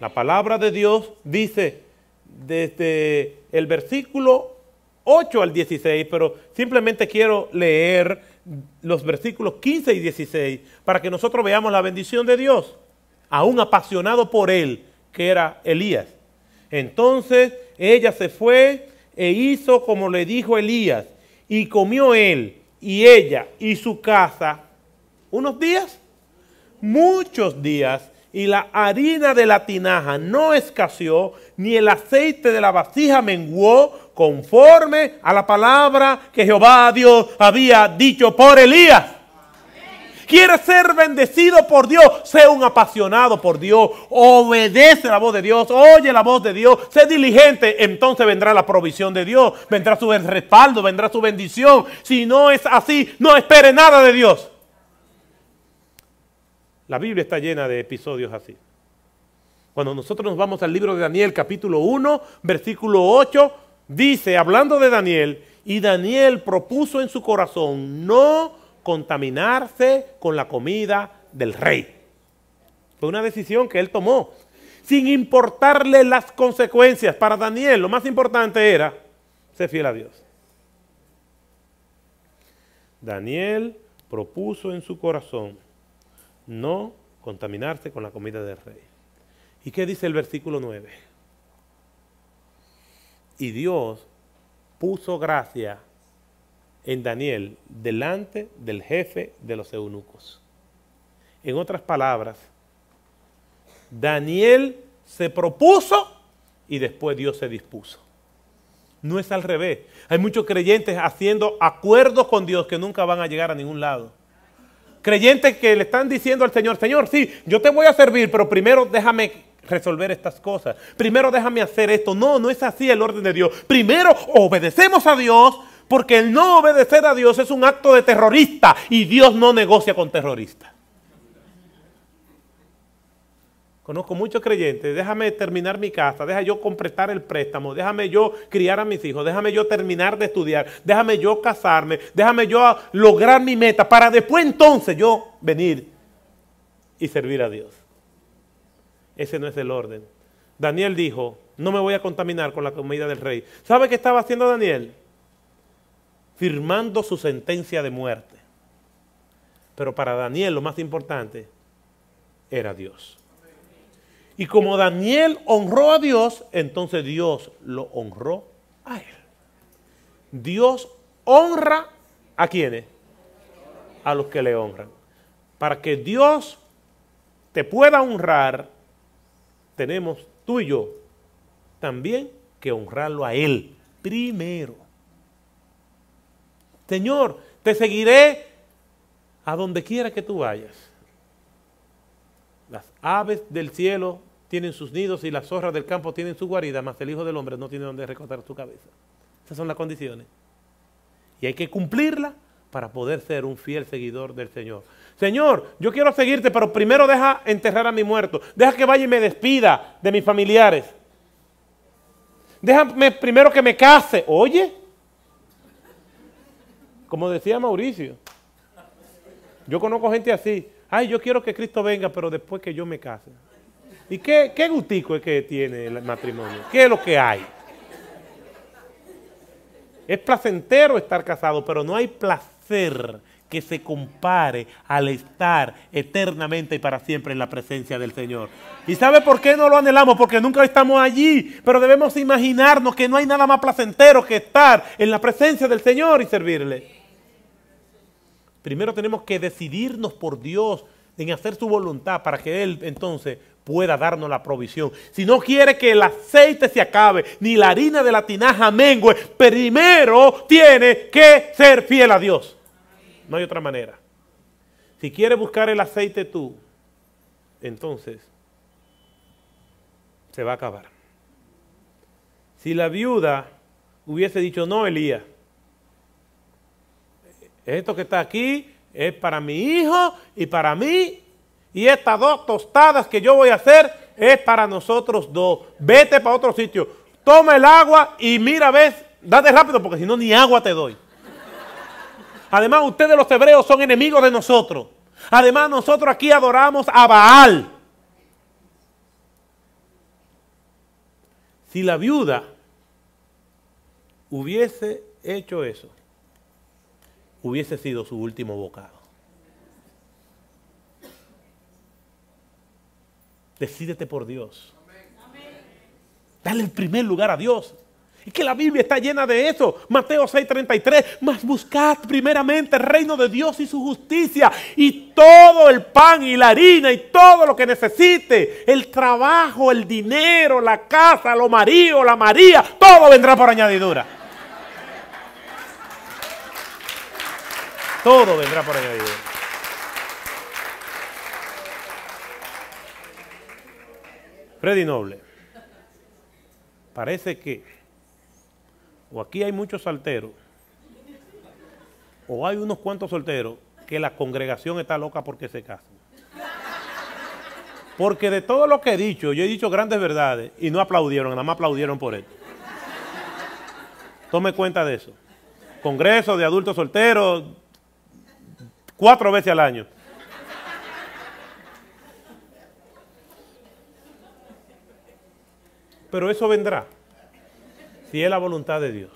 La palabra de Dios dice desde el versículo 8 al 16, pero simplemente quiero leer los versículos 15 y 16 para que nosotros veamos la bendición de Dios, aún apasionado por él, que era Elías. Entonces ella se fue e hizo como le dijo Elías, y comió él y ella y su casa unos días, muchos días, y la harina de la tinaja no escaseó, ni el aceite de la vasija menguó, conforme a la palabra que Jehová Dios había dicho por Elías. Quiere ser bendecido por Dios? Sé un apasionado por Dios. Obedece la voz de Dios. Oye la voz de Dios. Sé diligente. Entonces vendrá la provisión de Dios. Vendrá su respaldo. Vendrá su bendición. Si no es así, no espere nada de Dios. La Biblia está llena de episodios así. Cuando nosotros nos vamos al libro de Daniel capítulo 1, versículo 8, dice, hablando de Daniel, y Daniel propuso en su corazón no contaminarse con la comida del rey. Fue una decisión que él tomó, sin importarle las consecuencias. Para Daniel lo más importante era ser fiel a Dios. Daniel propuso en su corazón no contaminarse con la comida del rey. ¿Y qué dice el versículo 9? Y Dios puso gracia en Daniel delante del jefe de los eunucos. En otras palabras, Daniel se propuso y después Dios se dispuso. No es al revés. Hay muchos creyentes haciendo acuerdos con Dios que nunca van a llegar a ningún lado. Creyentes que le están diciendo al Señor, Señor, sí, yo te voy a servir, pero primero déjame resolver estas cosas. Primero déjame hacer esto. No, no es así el orden de Dios. Primero obedecemos a Dios porque el no obedecer a Dios es un acto de terrorista y Dios no negocia con terroristas. Conozco muchos creyentes, déjame terminar mi casa, déjame yo completar el préstamo, déjame yo criar a mis hijos, déjame yo terminar de estudiar, déjame yo casarme, déjame yo lograr mi meta para después entonces yo venir y servir a Dios. Ese no es el orden. Daniel dijo, no me voy a contaminar con la comida del rey. ¿Sabe qué estaba haciendo Daniel? Firmando su sentencia de muerte. Pero para Daniel lo más importante era Dios. Y como Daniel honró a Dios, entonces Dios lo honró a él. Dios honra a quienes? A los que le honran. Para que Dios te pueda honrar, tenemos tú y yo también que honrarlo a Él primero. Señor, te seguiré a donde quiera que tú vayas. Las aves del cielo tienen sus nidos y las zorras del campo tienen su guarida, mas el Hijo del Hombre no tiene donde recortar su cabeza. Esas son las condiciones. Y hay que cumplirlas para poder ser un fiel seguidor del Señor. Señor, yo quiero seguirte, pero primero deja enterrar a mi muerto. Deja que vaya y me despida de mis familiares. Déjame primero que me case. Oye, como decía Mauricio, yo conozco gente así. Ay, yo quiero que Cristo venga, pero después que yo me case. ¿Y qué, qué gustico es que tiene el matrimonio? ¿Qué es lo que hay? Es placentero estar casado, pero no hay placer que se compare al estar eternamente y para siempre en la presencia del Señor. ¿Y sabe por qué no lo anhelamos? Porque nunca estamos allí, pero debemos imaginarnos que no hay nada más placentero que estar en la presencia del Señor y servirle. Primero tenemos que decidirnos por Dios en hacer su voluntad para que Él entonces pueda darnos la provisión. Si no quiere que el aceite se acabe, ni la harina de la tinaja mengue, primero tiene que ser fiel a Dios. No hay otra manera. Si quieres buscar el aceite tú, entonces se va a acabar. Si la viuda hubiese dicho, no, Elías, esto que está aquí es para mi hijo y para mí, y estas dos tostadas que yo voy a hacer es para nosotros dos. Vete para otro sitio, toma el agua y mira, ves, date rápido porque si no ni agua te doy. Además, ustedes los hebreos son enemigos de nosotros. Además, nosotros aquí adoramos a Baal. Si la viuda hubiese hecho eso, hubiese sido su último bocado. Decídete por Dios. Dale el primer lugar a Dios. Es que la Biblia está llena de eso. Mateo 6:33, mas buscad primeramente el reino de Dios y su justicia y todo el pan y la harina y todo lo que necesite, el trabajo, el dinero, la casa, lo marido, la María, todo vendrá por añadidura. Todo vendrá por añadidura. Freddy Noble, parece que o aquí hay muchos solteros, o hay unos cuantos solteros, que la congregación está loca porque se casan. Porque de todo lo que he dicho, yo he dicho grandes verdades y no aplaudieron, nada más aplaudieron por esto. Tome cuenta de eso. Congreso de adultos solteros, cuatro veces al año. Pero eso vendrá si es la voluntad de Dios.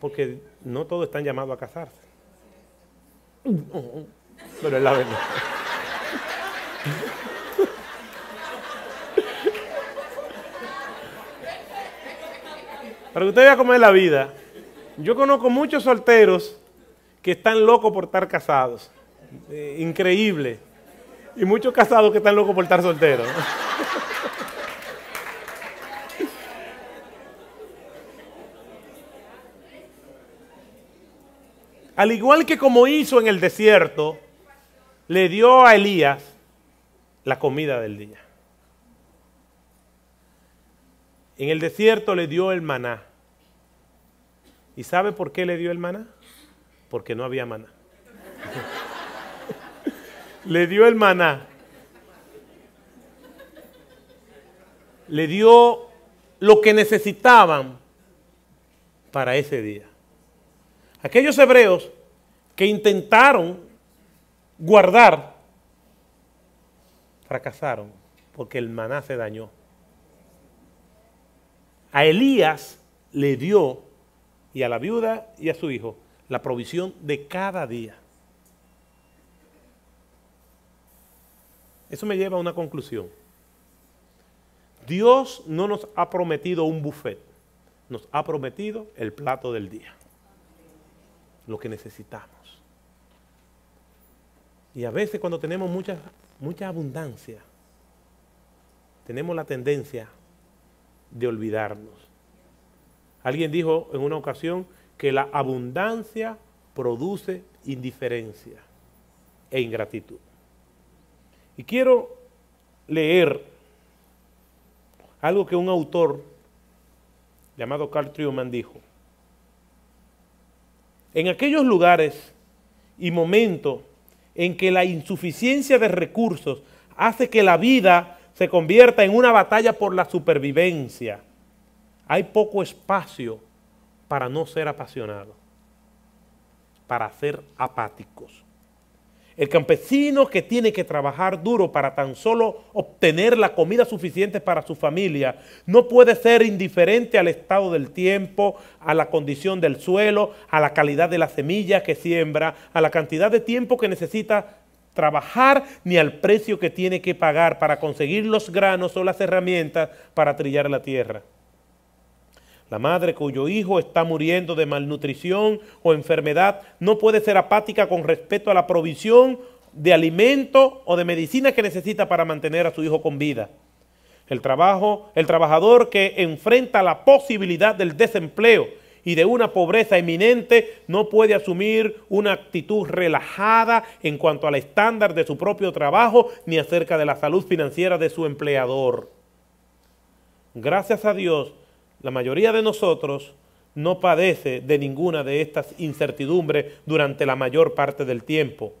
Porque no todos están llamados a casarse. Pero es la verdad. Para que usted vea cómo es la vida. Yo conozco muchos solteros que están locos por estar casados. Eh, increíble. Y muchos casados que están locos por estar solteros. Al igual que como hizo en el desierto, le dio a Elías la comida del día. En el desierto le dio el maná. ¿Y sabe por qué le dio el maná? Porque no había maná. *laughs* le dio el maná. Le dio lo que necesitaban para ese día. Aquellos hebreos que intentaron guardar, fracasaron porque el maná se dañó. A Elías le dio, y a la viuda y a su hijo, la provisión de cada día. Eso me lleva a una conclusión. Dios no nos ha prometido un buffet, nos ha prometido el plato del día lo que necesitamos. Y a veces cuando tenemos mucha, mucha abundancia, tenemos la tendencia de olvidarnos. Alguien dijo en una ocasión que la abundancia produce indiferencia e ingratitud. Y quiero leer algo que un autor llamado Carl Truman dijo. En aquellos lugares y momentos en que la insuficiencia de recursos hace que la vida se convierta en una batalla por la supervivencia, hay poco espacio para no ser apasionados, para ser apáticos. El campesino que tiene que trabajar duro para tan solo obtener la comida suficiente para su familia no puede ser indiferente al estado del tiempo, a la condición del suelo, a la calidad de la semilla que siembra, a la cantidad de tiempo que necesita trabajar ni al precio que tiene que pagar para conseguir los granos o las herramientas para trillar la tierra. La madre cuyo hijo está muriendo de malnutrición o enfermedad no puede ser apática con respecto a la provisión de alimento o de medicina que necesita para mantener a su hijo con vida. El trabajo, el trabajador que enfrenta la posibilidad del desempleo y de una pobreza eminente no puede asumir una actitud relajada en cuanto al estándar de su propio trabajo ni acerca de la salud financiera de su empleador. Gracias a Dios, la mayoría de nosotros no padece de ninguna de estas incertidumbres durante la mayor parte del tiempo.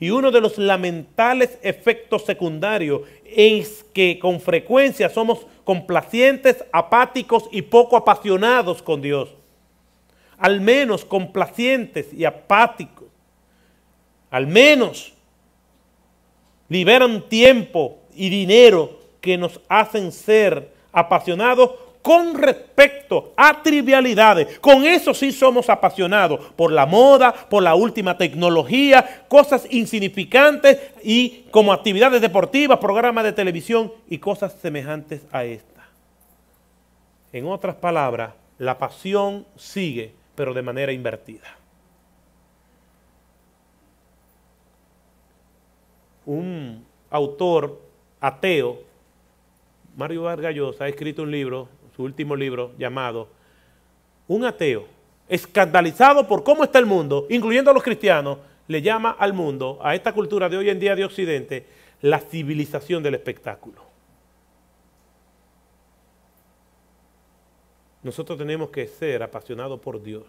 Y uno de los lamentables efectos secundarios es que con frecuencia somos complacientes, apáticos y poco apasionados con Dios. Al menos complacientes y apáticos. Al menos liberan tiempo y dinero que nos hacen ser apasionados con respecto a trivialidades. Con eso sí somos apasionados por la moda, por la última tecnología, cosas insignificantes y como actividades deportivas, programas de televisión y cosas semejantes a esta. En otras palabras, la pasión sigue, pero de manera invertida. Un autor ateo, Mario Vargas Llosa, ha escrito un libro su último libro llamado Un ateo, escandalizado por cómo está el mundo, incluyendo a los cristianos, le llama al mundo, a esta cultura de hoy en día de Occidente, la civilización del espectáculo. Nosotros tenemos que ser apasionados por Dios.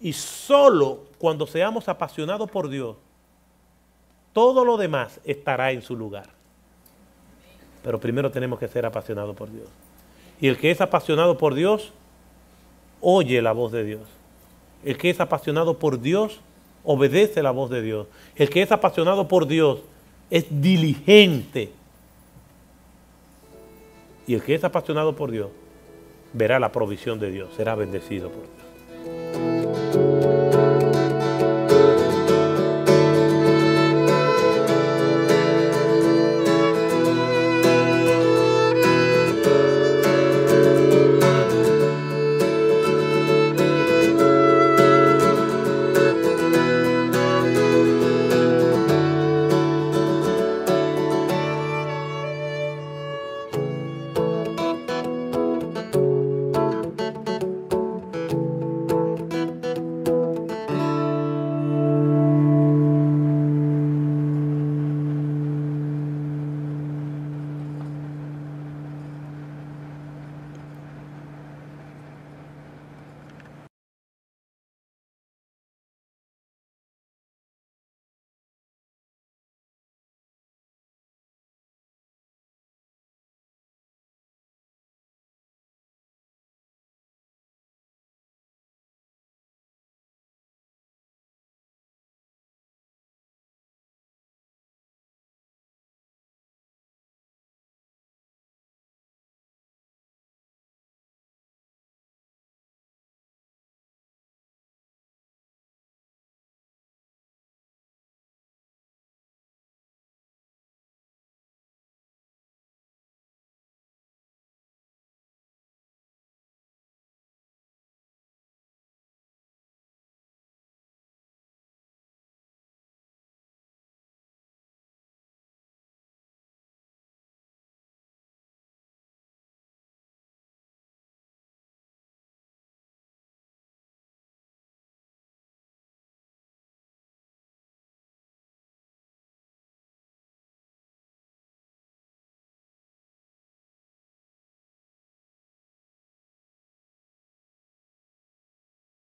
Y solo cuando seamos apasionados por Dios, todo lo demás estará en su lugar. Pero primero tenemos que ser apasionados por Dios. Y el que es apasionado por Dios, oye la voz de Dios. El que es apasionado por Dios, obedece la voz de Dios. El que es apasionado por Dios es diligente. Y el que es apasionado por Dios verá la provisión de Dios, será bendecido por Dios.